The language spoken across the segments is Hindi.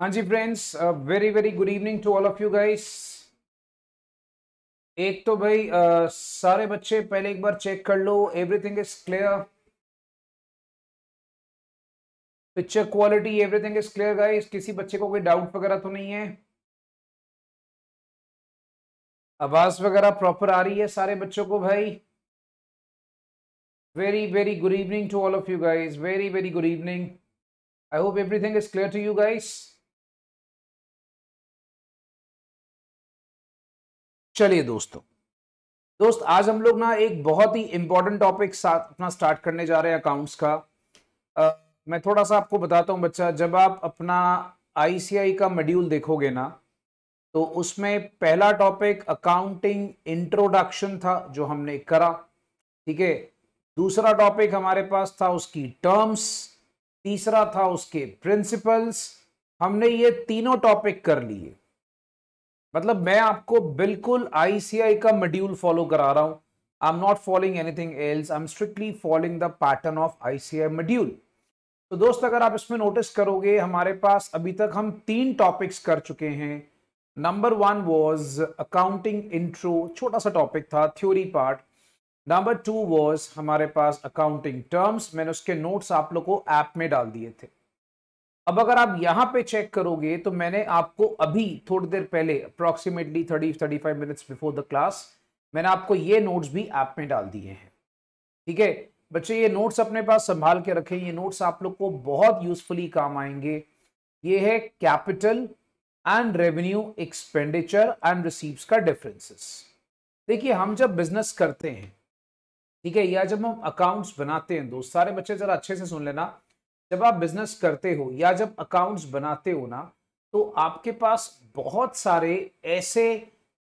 हाँ जी friends very very good evening to all of you guys एक तो भाई uh, सारे बच्चे पहले एक बार चेक कर लो everything is clear picture quality everything is clear guys किसी बच्चे को कोई डाउट वगैरह तो नहीं है आवाज वगैरह प्रॉपर आ रही है सारे बच्चों को भाई very very good evening to all of you guys very very good evening I hope everything is clear to you guys चलिए दोस्तों दोस्त आज हम लोग ना एक बहुत ही इंपॉर्टेंट टॉपिक साथ अपना स्टार्ट करने जा रहे हैं अकाउंट्स का आ, मैं थोड़ा सा आपको बताता हूँ बच्चा जब आप अपना आईसीआई का मॉड्यूल देखोगे ना तो उसमें पहला टॉपिक अकाउंटिंग इंट्रोडक्शन था जो हमने करा ठीक है दूसरा टॉपिक हमारे पास था उसकी टर्म्स तीसरा था उसके प्रिंसिपल्स हमने ये तीनों टॉपिक कर लिए मतलब मैं आपको बिल्कुल आईसीआई का मॉड्यूल फॉलो करा रहा हूं I am not following anything else I am strictly following the pattern of ICI module तो दोस्त अगर आप इसमें नोटिस करोगे हमारे पास अभी तक हम तीन टॉपिक्स कर चुके हैं number one was accounting intro छोटा सा टॉपिक था theory part number two was हमारे पास अकाउंटिंग टर्म्स मैंने उसके नोट्स आप लोग को ऐप में डाल दिए थे अब अगर आप यहां पे चेक करोगे तो मैंने आपको अभी थोड़ी देर पहले approximately thirty thirty five minutes before the class मैंने आपको ये नोट्स भी ऐप में डाल दिए हैं ठीक है बच्चे ये नोट्स अपने पास संभाल के रखें ये नोट्स आप लोग को बहुत यूजफुली काम आएंगे ये है capital and revenue expenditure and receives का डिफरेंसेस देखिए हम जब बिजनेस करते हैं ठीक है या जब हम अकाउंट्स बनाते हैं दोस्त सारे बच्चे जरा अच्छे से सुन लेना जब आप बिजनेस करते हो या जब अकाउंट्स बनाते हो ना तो आपके पास बहुत सारे ऐसे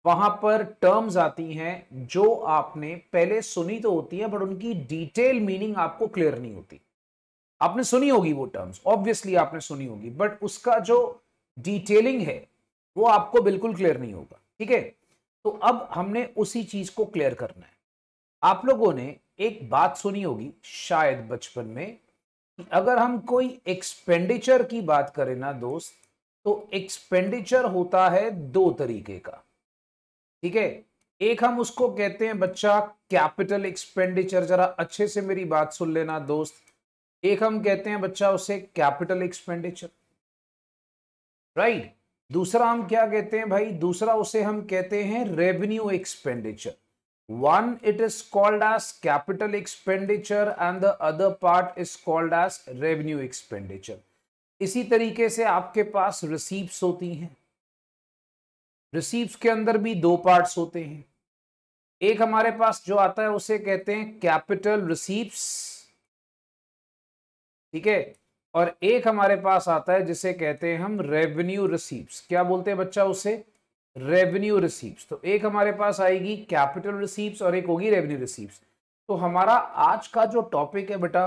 वहां पर टर्म्स आती हैं जो आपने पहले सुनी तो होती है बट उनकी डिटेल मीनिंग आपको क्लियर नहीं होती आपने सुनी होगी वो टर्म्स ऑब्वियसली आपने सुनी होगी बट उसका जो डिटेलिंग है वो आपको बिल्कुल क्लियर नहीं होगा ठीक है तो अब हमने उसी चीज को क्लियर करना है आप लोगों ने एक बात सुनी होगी शायद बचपन में अगर हम कोई एक्सपेंडिचर की बात करें ना दोस्त तो एक्सपेंडिचर होता है दो तरीके का ठीक है एक हम उसको कहते हैं बच्चा कैपिटल एक्सपेंडिचर जरा अच्छे से मेरी बात सुन लेना दोस्त एक हम कहते हैं बच्चा उसे कैपिटल एक्सपेंडिचर राइट दूसरा हम क्या कहते हैं भाई दूसरा उसे हम कहते हैं revenue expenditure One it is called as capital expenditure and the other part is called as revenue expenditure. इसी तरीके से आपके पास रिसीप्स होती हैं रिसीप्स के अंदर भी दो पार्ट होते हैं एक हमारे पास जो आता है उसे कहते हैं कैपिटल रिसीप्स ठीक है और एक हमारे पास आता है जिसे कहते हैं हम रेवेन्यू रिसीप्स क्या बोलते हैं बच्चा उसे रेवेन्यू रिसीप्स तो एक हमारे पास आएगी कैपिटल रिसीप्स और एक होगी रेवेन्यू रिसीप्स तो हमारा आज का जो टॉपिक है बेटा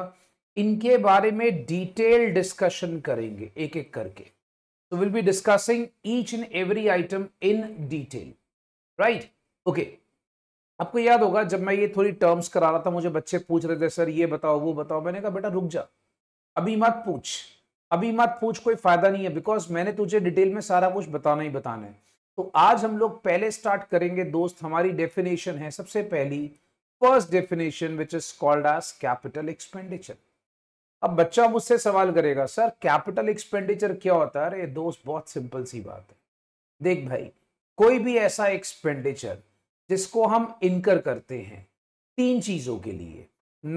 इनके बारे में डिटेल डिस्कशन करेंगे एक एक करके तो will be discussing each and every item in detail right okay आपको याद होगा जब मैं ये थोड़ी टर्म्स करा रहा था मुझे बच्चे पूछ रहे थे सर ये बताओ वो बताओ मैंने कहा बेटा रुक जा अभी मत पूछ अभी मत पूछ कोई फायदा नहीं है बिकॉज मैंने तुझे डिटेल में सारा कुछ बताना ही बताना है तो आज हम लोग पहले स्टार्ट करेंगे दोस्त हमारी डेफिनेशन है सबसे पहली first definition which is called as capital expenditure अब बच्चा मुझसे सवाल करेगा सर कैपिटल एक्सपेंडिचर क्या होता है अरे दोस्त बहुत सिंपल सी बात है देख भाई कोई भी ऐसा एक्सपेंडिचर जिसको हम इनकर करते हैं तीन चीजों के लिए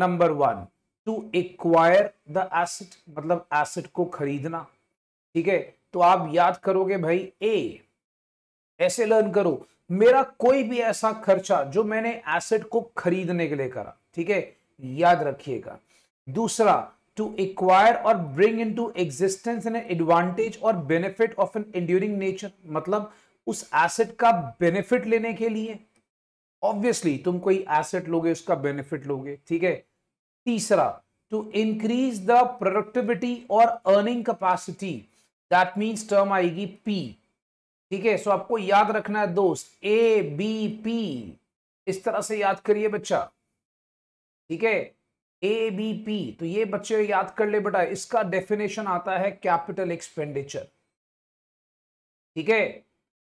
number one to acquire the asset मतलब एसिड को खरीदना ठीक है तो आप याद करोगे भाई ए ऐसे लर्न करो मेरा कोई भी ऐसा खर्चा जो मैंने एसेट को खरीदने के लिए करा ठीक है याद रखिएगा दूसरा टू एक्वायर और bring into existence an advantage और benefit of an enduring nature मतलब उस एसेट का बेनिफिट लेने के लिए ऑब्वियसली तुम कोई एसेट लोगे उसका बेनिफिट लोगे ठीक है तीसरा टू इंक्रीज द प्रोडक्टिविटी और earning capacity that means term आएगी पी ठीक है सो आपको याद रखना है दोस्त ए बी पी इस तरह से याद करिए बच्चा ठीक है ए बी पी तो ये बच्चे याद कर ले बेटा इसका डेफिनेशन आता है कैपिटल एक्सपेंडिचर ठीक है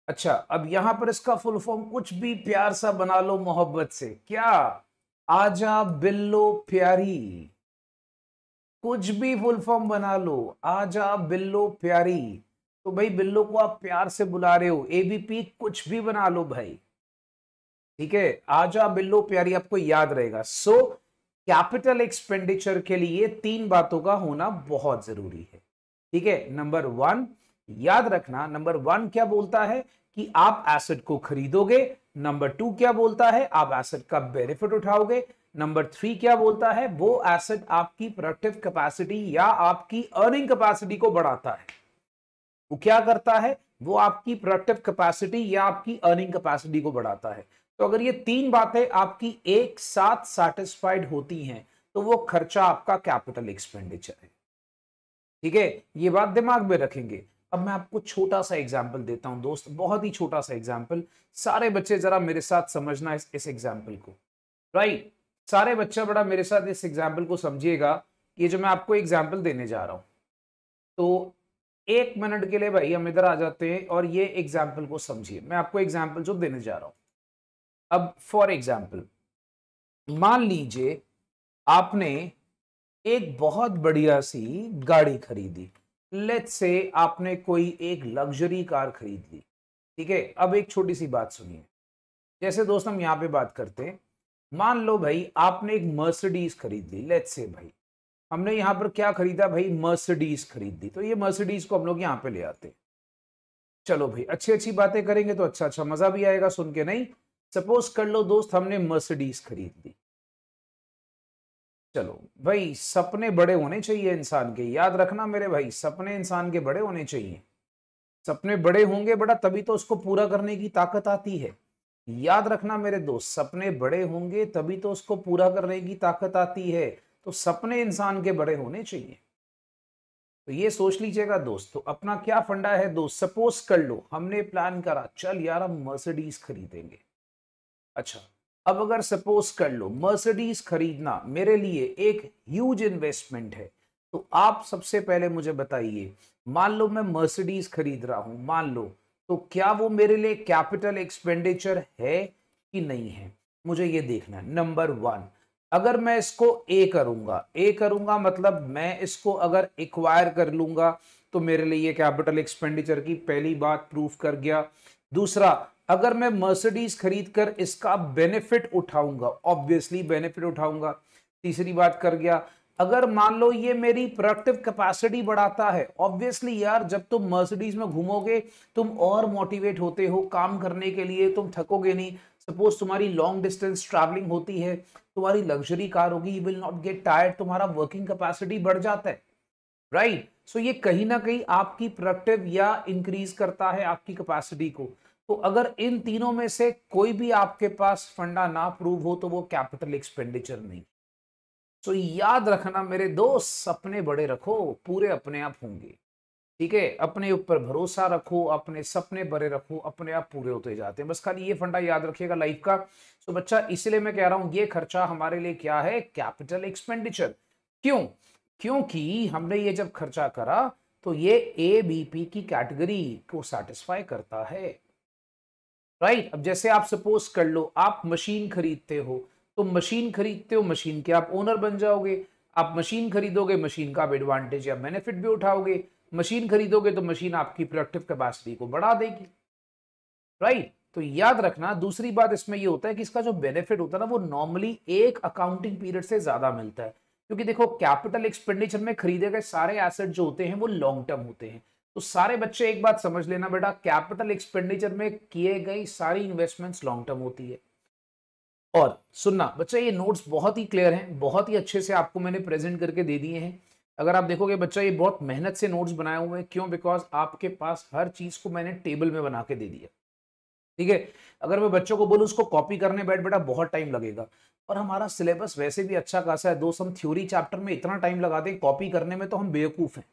अच्छा अब यहां पर इसका फुल फॉर्म कुछ भी प्यार सा बना लो मोहब्बत से क्या आजा बिल्लो प्यारी कुछ भी फुल फॉर्म बना लो आजा बिल्लो प्यारी तो भाई बिल्लो को आप प्यार से बुला रहे हो एबीपी कुछ भी बना लो भाई ठीक है आप बिल्लो प्यारी आपको याद रहेगा सो कैपिटल एक्सपेंडिचर के लिए तीन बातों का होना बहुत जरूरी है ठीक है नंबर वन याद रखना नंबर वन क्या बोलता है कि आप एसेट को खरीदोगे नंबर टू क्या बोलता है आप एसेट का बेनिफिट उठाओगे नंबर थ्री क्या बोलता है वो एसेट आपकी प्रोडक्टिव कैपेसिटी या आपकी अर्निंग कैपेसिटी को बढ़ाता है वो क्या करता है वो आपकी प्रोडक्टिव कैपेसिटी या आपकी अर्निंग कैपेसिटी को बढ़ाता है तो अगर ये तीन बातें आपकी एक साथ सेटिस्फाइड होती हैं तो वो खर्चा आपका कैपिटल एक्सपेंडिचर है ठीक है ये बात दिमाग में रखेंगे अब मैं आपको छोटा सा एग्जाम्पल देता हूं दोस्त बहुत ही छोटा सा एग्जाम्पल सारे बच्चे जरा मेरे साथ समझना इस, इस एग्जाम्पल को राइट सारे बच्चा बड़ा मेरे साथ इस एग्जाम्पल को समझिएगा ये जो मैं आपको एग्जाम्पल देने जा रहा हूं तो एक मिनट के लिए भाई हम इधर आ जाते हैं और ये एग्जाम्पल को समझिए मैं आपको एग्जाम्पल जो तो देने जा रहा हूं अब फॉर एग्जाम्पल मान लीजिए आपने एक बहुत बढ़िया सी गाड़ी खरीदी लेट से आपने कोई एक लग्जरी कार खरीद ली ठीक है अब एक छोटी सी बात सुनिए जैसे दोस्त हम यहाँ पे बात करते हैं मान लो भाई आपने एक मर्सिडीज खरीद ली लेट से भाई हमने यहां पर क्या खरीदा भाई मर्सिडीज खरीद दी तो ये मर्सिडीज को हम लोग यहाँ पे ले आते हैं चलो भाई अच्छी अच्छी बातें करेंगे तो अच्छा अच्छा मजा भी आएगा सुन के नहीं सपोज कर लो दोस्त हमने मर्सिडीज खरीद दी चलो भाई सपने बड़े होने चाहिए इंसान के याद रखना मेरे भाई सपने इंसान के बड़े होने चाहिए सपने बड़े होंगे बड़ा तभी तो उसको पूरा करने की ताकत आती है याद रखना मेरे दोस्त सपने बड़े होंगे तभी तो उसको पूरा करने की ताकत आती है तो सपने इंसान के बड़े होने चाहिए तो ये सोच लीजिएगा दोस्त तो अपना क्या फंडा है दोस्त सपोज कर लो हमने प्लान करा चल यार हम मर्सिडीज खरीदेंगे अच्छा अब अगर सपोज कर लो मर्सिडीज खरीदना मेरे लिए एक ह्यूज इन्वेस्टमेंट है तो आप सबसे पहले मुझे बताइए मान लो मैं मर्सिडीज खरीद रहा हूं मान लो तो क्या वो मेरे लिए कैपिटल एक्सपेंडिचर है कि नहीं है मुझे ये देखना है नंबर वन अगर मैं इसको ए करूंगा ए करूंगा मतलब मैं इसको अगर एक्वायर कर लूंगा तो मेरे लिए कैपिटल एक्सपेंडिचर की पहली बात प्रूफ कर गया दूसरा अगर मैं मर्सिडीज खरीद कर इसका बेनिफिट उठाऊंगा ऑब्वियसली बेनिफिट उठाऊंगा तीसरी बात कर गया अगर मान लो ये मेरी प्रोडक्टिव कैपेसिटी बढ़ाता है ऑब्वियसली यार जब तुम मर्सिडीज में घूमोगे तुम और मोटिवेट होते हो काम करने के लिए तुम थकोगे नहीं सपोज तुम्हारी लॉन्ग डिस्टेंस ट्रैवलिंग होती है तुम्हारी लग्जरी कार होगी you will not get tired तुम्हारा वर्किंग कैपेसिटी बढ़ जाता है राइट right? सो so ये कहीं ना कहीं आपकी प्रोडक्टिव या इंक्रीज करता है आपकी कैपेसिटी को तो अगर इन तीनों में से कोई भी आपके पास फंडा ना प्रूव हो तो वो कैपिटल एक्सपेंडिचर नहीं सो so याद रखना मेरे दोस्त सपने बड़े रखो पूरे अपने आप होंगे ठीक है अपने ऊपर भरोसा रखो अपने सपने बड़े रखो अपने आप पूरे होते जाते हैं बस खाली ये फंडा याद रखिएगा लाइफ का तो बच्चा इसलिए मैं कह रहा हूं ये खर्चा हमारे लिए क्या है कैपिटल एक्सपेंडिचर क्यों क्योंकि हमने ये जब खर्चा करा तो ये ए बी पी की कैटेगरी को सेटिस्फाई करता है राइट अब जैसे आप सपोज कर लो आप मशीन खरीदते हो तो मशीन खरीदते हो मशीन के आप ओनर बन जाओगे आप मशीन खरीदोगे मशीन का आप एडवांटेज या बेनिफिट भी उठाओगे मशीन खरीदोगे तो मशीन आपकी प्रोडक्टिव कैपेसिटी को बढ़ा देगी राइट तो याद रखना दूसरी बात इसमें ये होता है कि इसका जो बेनिफिट होता है ना वो नॉर्मली एक अकाउंटिंग पीरियड से ज्यादा मिलता है क्योंकि देखो कैपिटल एक्सपेंडिचर में खरीदे गए सारे एसेट जो होते हैं वो लॉन्ग टर्म होते हैं तो सारे बच्चे एक बात समझ लेना बेटा कैपिटल एक्सपेंडिचर में किए गए सारी इन्वेस्टमेंट्स लॉन्ग टर्म होती है और सुनना बच्चा ये नोट्स बहुत ही क्लियर हैं बहुत ही अच्छे से आपको मैंने प्रेजेंट करके दे दिए हैं अगर आप देखोगे बच्चा ये बहुत मेहनत से नोट्स बनाए हुए हैं क्यों बिकॉज आपके पास हर चीज़ को मैंने टेबल में बना के दे दिया ठीक है अगर मैं बच्चों को बोलूँ उसको कॉपी करने बैठ बेटा बहुत टाइम लगेगा और हमारा सिलेबस वैसे भी अच्छा खासा है दोस्त हम थ्योरी चैप्टर में इतना टाइम लगाते हैं कॉपी करने में तो हम बेवकूफ़ हैं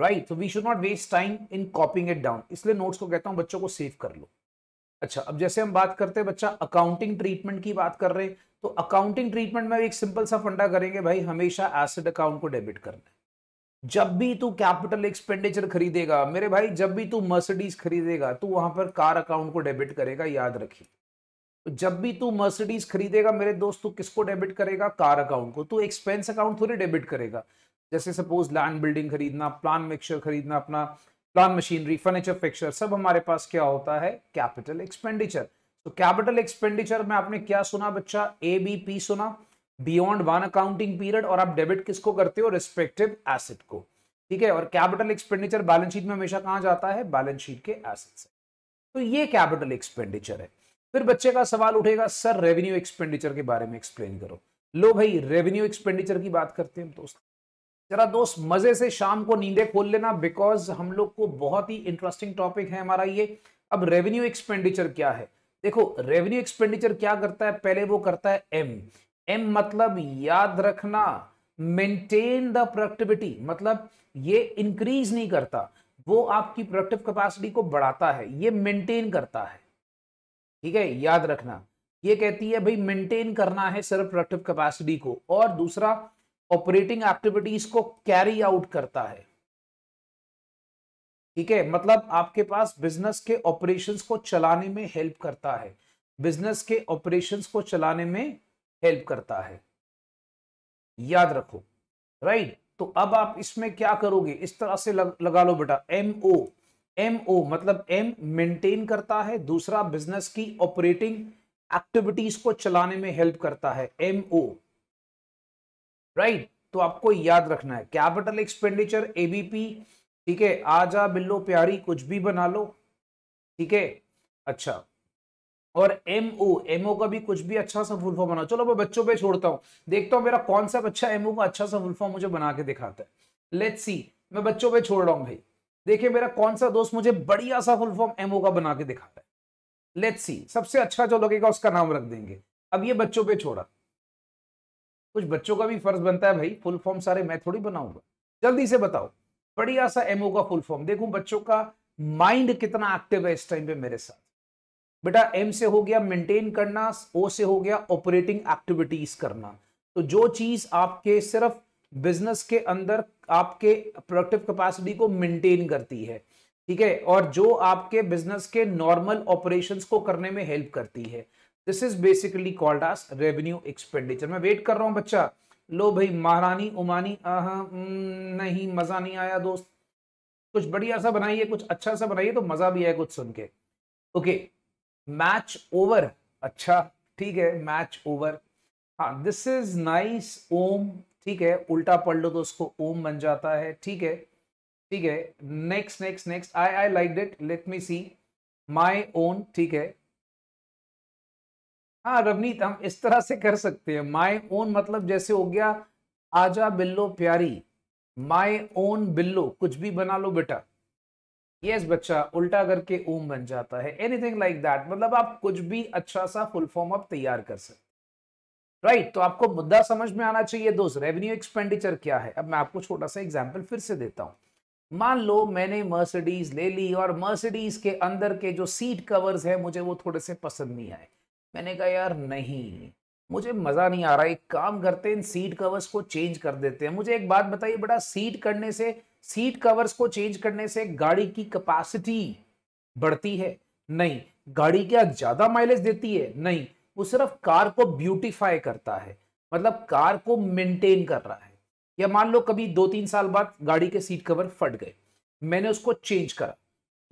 right we should not waste time in copying it down इसलिए नोट्स को कहता हूँ बच्चों को सेव कर लो अच्छा अब जैसे हम बात करते हैं बच्चा अकाउंटिंग ट्रीटमेंट की बात कर रहे हैं तो अकाउंटिंग ट्रीटमेंट में एक सिंपल सा फंडा करेंगे भाई हमेशा एसिड अकाउंट को डेबिट करना है जब भी तू कैपिटल एक्सपेंडिचर खरीदेगा मेरे भाई जब भी तू मर्सिडीज खरीदेगा तू वहां पर कार अकाउंट को डेबिट करेगा याद रखिए तो जब भी तू मर्सिडीज खरीदेगा मेरे दोस्त तू किसको डेबिट करेगा कार अकाउंट को तू एक्सपेंस अकाउंट थोड़ी डेबिट करेगा जैसे सपोज लैंड बिल्डिंग खरीदना प्लान मिक्सचर खरीदना अपना प्लान मशीनरी फर्नीचर फिक्सचर सब हमारे पास क्या होता है कैपिटल एक्सपेंडिचर तो कैपिटल एक्सपेंडिचर में आपने क्या सुना बच्चा एबीपी सुना बियॉन्ड वन अकाउंटिंग पीरियड और आप डेबिट किसको करते हो रिस्पेक्टिव एसेट को ठीक है और कैपिटल एक्सपेंडिचर बैलेंस शीट में हमेशा कहा जाता है बैलेंस शीट के एसेट से तो ये कैपिटल एक्सपेंडिचर है फिर बच्चे का सवाल उठेगा सर रेवेन्यू एक्सपेंडिचर के बारे में एक्सप्लेन करो लो भाई रेवेन्यू एक्सपेंडिचर की बात करते हैं दोस्त जरा दोस्त मजे से शाम को नींदे खोल लेना बिकॉज हम लोग को बहुत ही इंटरेस्टिंग टॉपिक है हमारा ये अब रेवेन्यू एक्सपेंडिचर क्या है देखो रेवेन्यू एक्सपेंडिचर क्या करता है पहले वो करता है एम एम मतलब याद रखना मेंटेन द प्रोडक्टिविटी मतलब ये इंक्रीज नहीं करता वो आपकी प्रोडक्टिव कैपेसिटी को बढ़ाता है ये मेंटेन करता है ठीक है याद रखना ये कहती है भाई मेंटेन करना है सिर्फ प्रोडक्टिव कैपेसिटी को और दूसरा ऑपरेटिंग एक्टिविटीज को कैरी आउट करता है ठीक है मतलब आपके पास बिजनेस के ऑपरेशंस को चलाने में हेल्प करता है बिजनेस के ऑपरेशंस को चलाने में हेल्प करता है याद रखो राइट तो अब आप इसमें क्या करोगे इस तरह से लग, लगा लो बेटा एम ओ एम ओ मतलब एम मेंटेन करता है दूसरा बिजनेस की ऑपरेटिंग एक्टिविटीज को चलाने में हेल्प करता है एम ओ राइट तो आपको याद रखना है कैपिटल एक्सपेंडिचर एबीपी ठीक है आजा बिल्लो प्यारी कुछ भी बना लो ठीक है अच्छा और एमओ एमओ का भी कुछ भी अच्छा सा फुल फॉर्म बनाओ चलो मैं बच्चों पे छोड़ता हूँ देखता हूँ मेरा कौन सा बच्चा एमओ का अच्छा सा फुल फॉर्म मुझे बना के दिखाता है लेट्स सी मैं बच्चों पे छोड़ रहा हूँ भाई देखिए मेरा कौन सा दोस्त मुझे बढ़िया सा फुल फॉर्म एमओ का बना के दिखाता है लेट्स सी सबसे अच्छा जो लगेगा उसका नाम रख देंगे अब ये बच्चों पे छोड़ा कुछ बच्चों का भी फर्ज बनता है भाई फुल फॉर्म सारे मैं थोड़ी बनाऊंगा जल्दी से बताओ बढ़िया सा एमओ का फुल फॉर्म देखू बच्चों का माइंड कितना एक्टिव है इस टाइम पे मेरे साथ बेटा एम से हो गया मेंटेन करना ओ से हो गया ऑपरेटिंग एक्टिविटीज करना तो जो चीज आपके सिर्फ बिजनेस के अंदर आपके प्रोडक्टिव कैपेसिटी को मेंटेन करती है ठीक है और जो आपके बिजनेस के नॉर्मल ऑपरेशंस को करने में हेल्प करती है this is basically called as revenue expenditure मैं वेट कर रहा हूं बच्चा लो भाई महारानी उमानी आह नहीं मजा नहीं आया दोस्त कुछ बढ़िया सा बनाइए कुछ अच्छा सा बनाइए तो मजा भी आया कुछ सुन के ओके मैच ओवर अच्छा ठीक है मैच ओवर हाँ दिस इज नाइस ओम ठीक है उल्टा पढ़ लो तो उसको ओम बन जाता है ठीक है ठीक है next next next I I like it let me see my own ठीक है हाँ रवनीत हम इस तरह से कर सकते हैं माई ओन मतलब जैसे हो गया आजा बिल्लो प्यारी माई ओन बिल्लो कुछ भी बना लो बेटा यस बच्चा उल्टा करके ओम बन जाता है एनीथिंग लाइक दैट मतलब आप कुछ भी अच्छा सा फुल फॉर्म आप तैयार कर सकते राइट right, तो आपको मुद्दा समझ में आना चाहिए दोस्त रेवेन्यू एक्सपेंडिचर क्या है अब मैं आपको छोटा सा एग्जांपल फिर से देता हूं मान लो मैंने मर्सिडीज ले ली और मर्सिडीज के अंदर के जो सीट कवर्स है मुझे वो थोड़े से पसंद नहीं आए मैंने कहा यार नहीं मुझे मज़ा नहीं आ रहा एक काम करते हैं इन सीट कवर्स को चेंज कर देते हैं मुझे एक बात बताइए बड़ा सीट करने से सीट कवर्स को चेंज करने से गाड़ी की कैपेसिटी बढ़ती है नहीं गाड़ी क्या ज्यादा माइलेज देती है नहीं वो सिर्फ कार को ब्यूटीफाई करता है मतलब कार को मेंटेन कर रहा है या मान लो कभी दो तीन साल बाद गाड़ी के सीट कवर फट गए मैंने उसको चेंज करा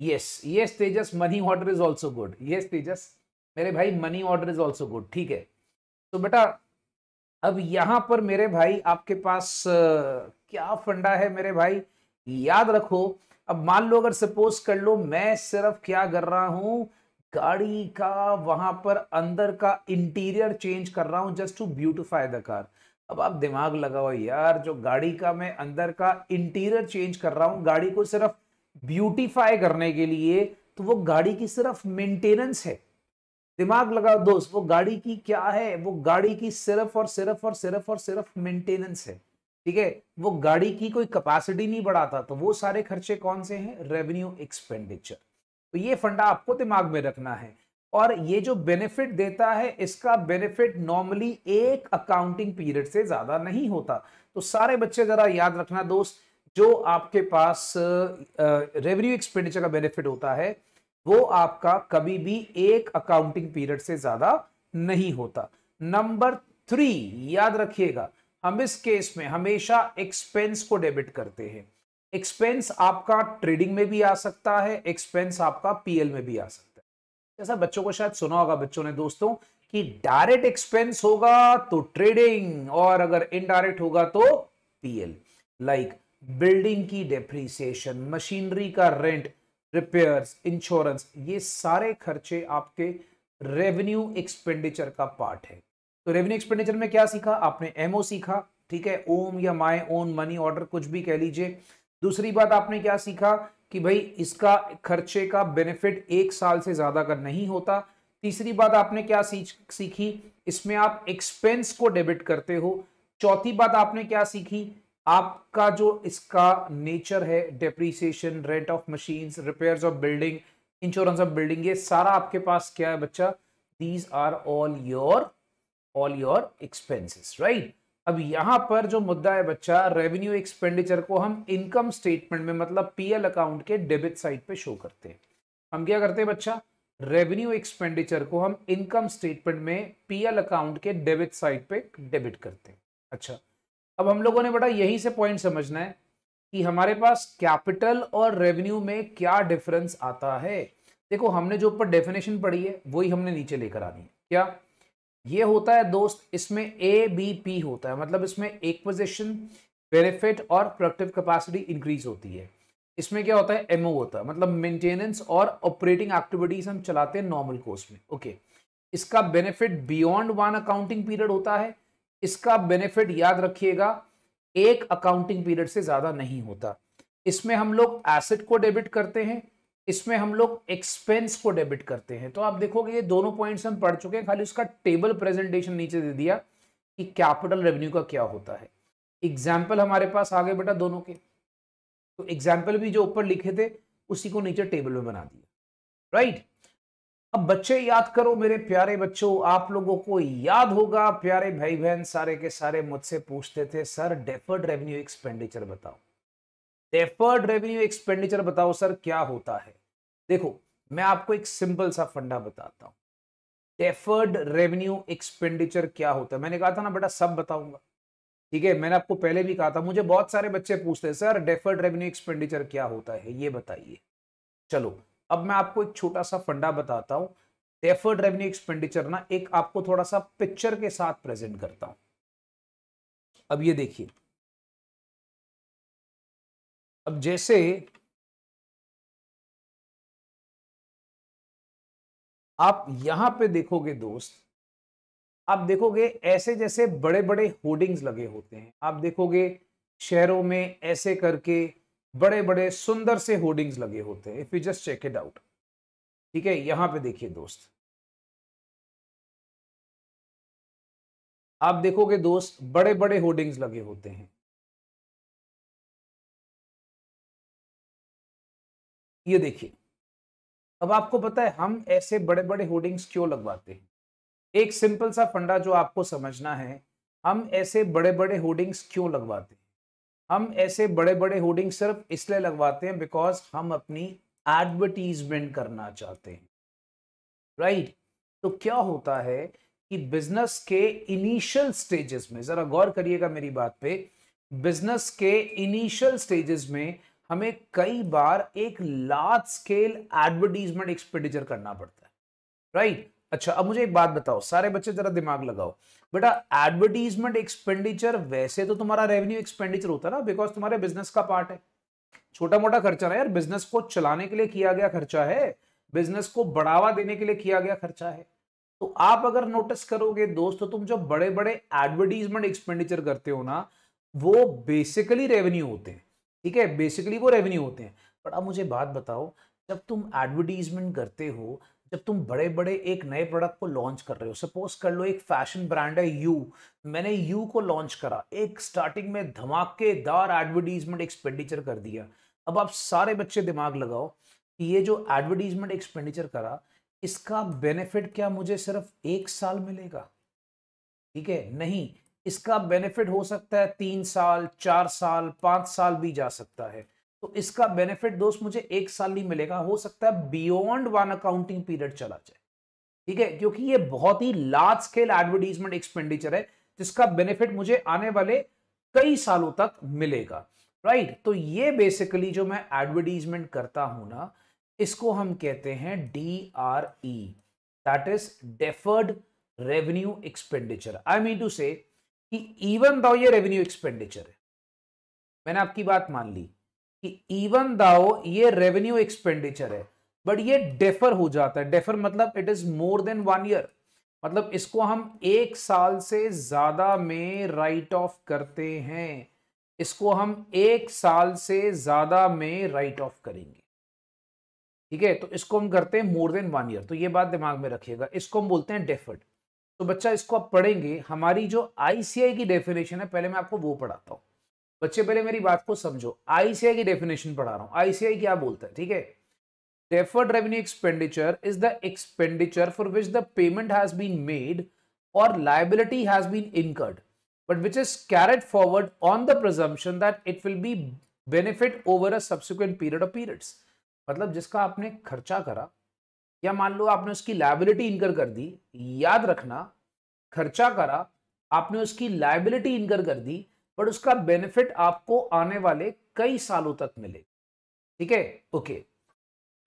yes yes Tejas money order is also good yes Tejas मेरे भाई money order is also good ठीक है तो बेटा अब यहाँ पर मेरे भाई आपके पास क्या फंडा है मेरे भाई याद रखो अब मान लो अगर सपोज कर लो मैं सिर्फ क्या कर रहा हूं गाड़ी का वहां पर अंदर का इंटीरियर चेंज कर रहा हूं just to beautify the car अब आप दिमाग लगाओ यार जो गाड़ी का मैं अंदर का इंटीरियर चेंज कर रहा हूं गाड़ी को सिर्फ ब्यूटिफाई करने के लिए तो वो गाड़ी की सिर्फ मेंटेनेंस है दिमाग लगाओ दोस्त वो गाड़ी की क्या है वो गाड़ी की सिर्फ और सिर्फ और सिर्फ और सिर्फ मेंटेनेंस है ठीक है वो गाड़ी की कोई कैपेसिटी नहीं बढ़ाता तो वो सारे खर्चे कौन से हैं रेवेन्यू एक्सपेंडिचर तो ये फंडा आपको दिमाग में रखना है और ये जो बेनिफिट देता है इसका बेनिफिट नॉर्मली एक अकाउंटिंग पीरियड से ज्यादा नहीं होता तो सारे बच्चे जरा याद रखना दोस्त जो आपके पास रेवेन्यू एक्सपेंडिचर का बेनिफिट होता है वो आपका कभी भी एक अकाउंटिंग पीरियड से ज्यादा नहीं होता नंबर थ्री याद रखिएगा हम इस केस में हमेशा एक्सपेंस को डेबिट करते हैं एक्सपेंस आपका ट्रेडिंग में भी आ सकता है एक्सपेंस आपका पीएल में भी आ सकता है जैसा बच्चों को शायद सुना होगा बच्चों ने दोस्तों कि डायरेक्ट एक्सपेंस होगा तो ट्रेडिंग और अगर इनडायरेक्ट होगा तो पीएल लाइक बिल्डिंग की डेप्रीसिएशन मशीनरी का रेंट रिपेयर्स इंश्योरेंस ये सारे खर्चे आपके रेवेन्यू एक्सपेंडिचर का पार्ट है तो रेवेन्यू एक्सपेंडिचर में क्या सीखा आपने एमओ सीखा ठीक है ओम या माई ओन मनी ऑर्डर कुछ भी कह लीजिए दूसरी बात आपने क्या सीखा कि भाई इसका खर्चे का बेनिफिट एक साल से ज्यादा का नहीं होता तीसरी बात आपने क्या सीखी इसमें आप एक्सपेंस को डेबिट करते हो चौथी बात आपने क्या सीखी आपका जो इसका नेचर है depreciation rent of machine repairs of building insurance of building ये सारा आपके पास क्या है बच्चा these are all your all your expenses right अब यहां पर जो मुद्दा है बच्चा रेवेन्यू एक्सपेंडिचर को हम इनकम स्टेटमेंट में मतलब पीएल अकाउंट के डेबिट साइड पे शो करते हैं हम क्या करते हैं बच्चा रेवेन्यू एक्सपेंडिचर को हम इनकम स्टेटमेंट में पीएल अकाउंट के डेबिट साइड पे डेबिट करते हैं अच्छा अब हम लोगों ने बेटा यहीं से पॉइंट समझना है कि हमारे पास कैपिटल और रेवेन्यू में क्या डिफरेंस आता है देखो हमने जो ऊपर डेफिनेशन पढ़ी है वही हमने नीचे लेकर आनी है क्या ये होता है दोस्त इसमें ए बी पी होता है मतलब इसमें एक पोजिशन बेनिफिट और प्रोडक्टिव कैपेसिटी इंक्रीज होती है इसमें क्या होता है एमओ होता है मतलब मेंटेनेंस और ऑपरेटिंग एक्टिविटीज हम चलाते हैं नॉर्मल कोर्स में ओके इसका benefit beyond one accounting period होता है इसका बेनिफिट याद रखिएगा एक अकाउंटिंग पीरियड से ज़्यादा नहीं होता इसमें हम लोग एसेट को डेबिट करते हैं इसमें हम लोग एक्सपेंस को डेबिट करते हैं तो आप देखोगे ये दोनों पॉइंट्स हम पढ़ चुके हैं खाली उसका टेबल प्रेजेंटेशन नीचे दे दिया कि कैपिटल रेवेन्यू का क्या होता है एग्जाम्पल हमारे पास आ गए बेटा दोनों के तो एग्जाम्पल भी जो ऊपर लिखे थे उसी को नीचे टेबल में बना दिया राइट अब बच्चे याद करो मेरे प्यारे बच्चों आप लोगों को याद होगा प्यारे भाई बहन सारे के सारे मुझसे पूछते थे सर डेफर्ड रेवेन्यू एक्सपेंडिचर बताओ डेफर्ड रेवेन्यू एक्सपेंडिचर बताओ सर क्या होता है देखो मैं आपको एक सिंपल सा फंडा बताता हूं डेफर्ड रेवेन्यू एक्सपेंडिचर क्या होता है मैंने कहा था ना बेटा सब बताऊंगा ठीक है मैंने आपको पहले भी कहा था मुझे बहुत सारे बच्चे पूछते हैं सर डेफर्ड रेवेन्यू एक्सपेंडिचर क्या होता है ये बताइए चलो अब मैं आपको एक छोटा सा फंडा बताता हूँ डेफर्ड रेवेन्यू एक्सपेंडिचर ना एक आपको थोड़ा सा पिक्चर के साथ प्रेजेंट करता हूं अब ये देखिए अब जैसे आप यहां पे देखोगे दोस्त आप देखोगे ऐसे जैसे बड़े बड़े होर्डिंग्स लगे होते हैं आप देखोगे शहरों में ऐसे करके बड़े बड़े सुंदर से होर्डिंग्स लगे होते हैं if you just check it out ठीक है यहां पे देखिए दोस्त आप देखोगे दोस्त बड़े बड़े होर्डिंग्स लगे होते हैं ये देखिए अब आपको पता है हम ऐसे बड़े बड़े होर्डिंग्स क्यों लगवाते हैं एक सिंपल सा फंडा जो आपको समझना है हम ऐसे बड़े बड़े होर्डिंग्स क्यों लगवाते हैं हम ऐसे बड़े बड़े होर्डिंग सिर्फ इसलिए लगवाते हैं बिकॉज हम अपनी एडवर्टीजमेंट करना चाहते हैं राइट right? तो क्या होता है कि बिजनेस के इनिशियल स्टेजेस में जरा गौर करिएगा मेरी बात पे बिजनेस के इनिशियल स्टेजेस में हमें कई बार एक लार्ज स्केल एडवर्टीजमेंट एक्सपेंडिचर करना पड़ता है राइट अच्छा अब मुझे एक बात बताओ सारे बच्चे जरा दिमाग लगाओ बेटा एडवर्टीजमेंट एक्सपेंडिचर वैसे तो तुम्हारा रेवेन्यू एक्सपेंडिचर होता है ना बिकॉज तुम्हारे बिजनेस का पार्ट है छोटा मोटा खर्चा ना यार बिजनेस को चलाने के लिए किया गया खर्चा है बिजनेस को बढ़ावा देने के लिए किया गया खर्चा है तो आप अगर नोटिस करोगे दोस्तों तो तुम जो बड़े बड़े एडवर्टीजमेंट एक्सपेंडिचर करते हो ना वो बेसिकली रेवेन्यू होते हैं ठीक है बेसिकली वो रेवेन्यू होते हैं बट अब मुझे बात बताओ जब तुम एडवर्टीजमेंट करते हो जब तुम बड़े बड़े एक नए प्रोडक्ट को लॉन्च कर रहे हो सपोज कर लो एक फैशन ब्रांड है यू मैंने यू को लॉन्च करा एक स्टार्टिंग में धमाकेदार एडवर्टीजमेंट एक्सपेंडिचर कर दिया अब आप सारे बच्चे दिमाग लगाओ कि ये जो एडवर्टीजमेंट एक्सपेंडिचर करा इसका बेनिफिट क्या मुझे सिर्फ एक साल मिलेगा ठीक है नहीं इसका बेनिफिट हो सकता है तीन साल चार साल पांच साल भी जा सकता है तो इसका बेनिफिट दोस्त मुझे एक साल नहीं मिलेगा हो सकता है बियॉन्ड वन अकाउंटिंग पीरियड चला जाए ठीक है क्योंकि ये बहुत ही लार्ज स्केल एडवर्टीजमेंट एक्सपेंडिचर है जिसका बेनिफिट मुझे आने वाले कई सालों तक मिलेगा राइट right? तो ये बेसिकली जो मैं एडवर्टीजमेंट करता हूं ना इसको हम कहते हैं D R E that is deferred revenue expenditure I mean to say कि इवन दाओ ये रेवेन्यू एक्सपेंडिचर है मैंने आपकी बात मान ली कि इवन दाओ ये रेवेन्यू एक्सपेंडिचर है बट ये डेफर हो जाता है डेफर मतलब it is more than one year मतलब इसको हम एक साल से ज्यादा में राइट ऑफ करते हैं इसको हम एक साल से ज्यादा में राइट ऑफ करेंगे ठीक है तो इसको हम करते हैं मोर देन वन ईयर तो ये बात दिमाग में रखिएगा इसको हम बोलते हैं डेफर्ड तो बच्चा इसको आप पढ़ेंगे हमारी जो आईसीआई की डेफिनेशन है पहले मैं आपको वो पढ़ाता हूँ बच्चे पहले मेरी बात को समझो आईसीआई की डेफिनेशन पढ़ा रहा हूँ आईसीआई क्या बोलता है ठीक है deferred revenue expenditure is the expenditure for which the payment has been made और liability has been incurred but which is carried forward on the presumption that it will be benefit over a subsequent period of periods मतलब जिसका आपने खर्चा करा या मान लो आपने उसकी लाइबिलिटी इनकर कर दी याद रखना खर्चा करा आपने उसकी लाइबिलिटी इनकर कर दी बट उसका बेनिफिट आपको आने वाले कई सालों तक मिले ठीक है okay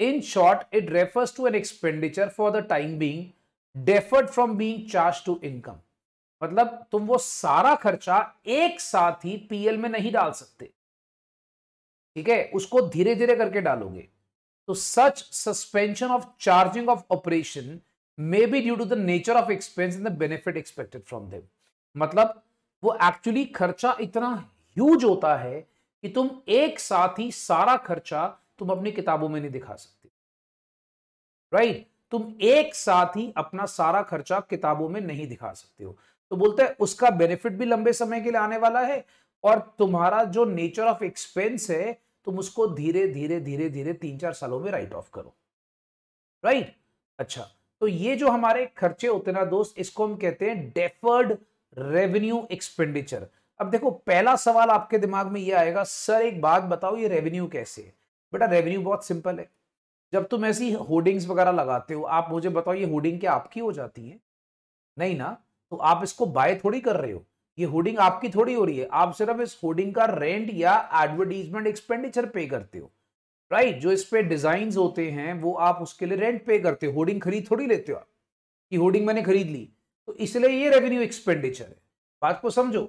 in short it refers to an expenditure for the time being deferred from being charged to income मतलब तुम वो सारा खर्चा एक साथ ही पीएल में नहीं डाल सकते ठीक है उसको धीरे धीरे करके डालोगे तो such suspension of charging of operation may be due to the nature of expense and the benefit expected from them मतलब वो एक्चुअली खर्चा इतना ह्यूज होता है कि तुम एक साथ ही सारा खर्चा तुम अपनी किताबों में नहीं दिखा सकते राइट right? तुम एक साथ ही अपना सारा खर्चा किताबों में नहीं दिखा सकते हो तो बोलते हैं उसका बेनिफिट भी लंबे समय के लिए आने वाला है और तुम्हारा जो नेचर ऑफ एक्सपेंस है तुम उसको धीरे धीरे धीरे धीरे तीन चार सालों में राइट ऑफ करो राइट अच्छा तो ये जो हमारे खर्चे होते ना दोस्त इसको हम कहते हैं डेफर्ड रेवेन्यू एक्सपेंडिचर अब देखो पहला सवाल आपके दिमाग में ये आएगा सर एक बात बताओ ये रेवेन्यू कैसे है बेटा रेवेन्यू बहुत सिंपल है जब तुम ऐसी होर्डिंग्स वगैरह लगाते हो आप मुझे बताओ ये होर्डिंग क्या आपकी हो जाती है नहीं ना तो आप इसको बाय थोड़ी कर रहे हो ये होर्डिंग आपकी थोड़ी हो रही है आप सिर्फ इस होर्डिंग का रेंट या एडवर्टीजमेंट एक्सपेंडिचर पे करते हो राइट right? जो इस पे डिजाइन होते हैं वो आप उसके लिए रेंट पे करते हो होर्डिंग खरीद थोड़ी लेते हो आप होर्डिंग मैंने खरीद ली तो इसलिए ये रेवेन्यू एक्सपेंडिचर है बात को समझो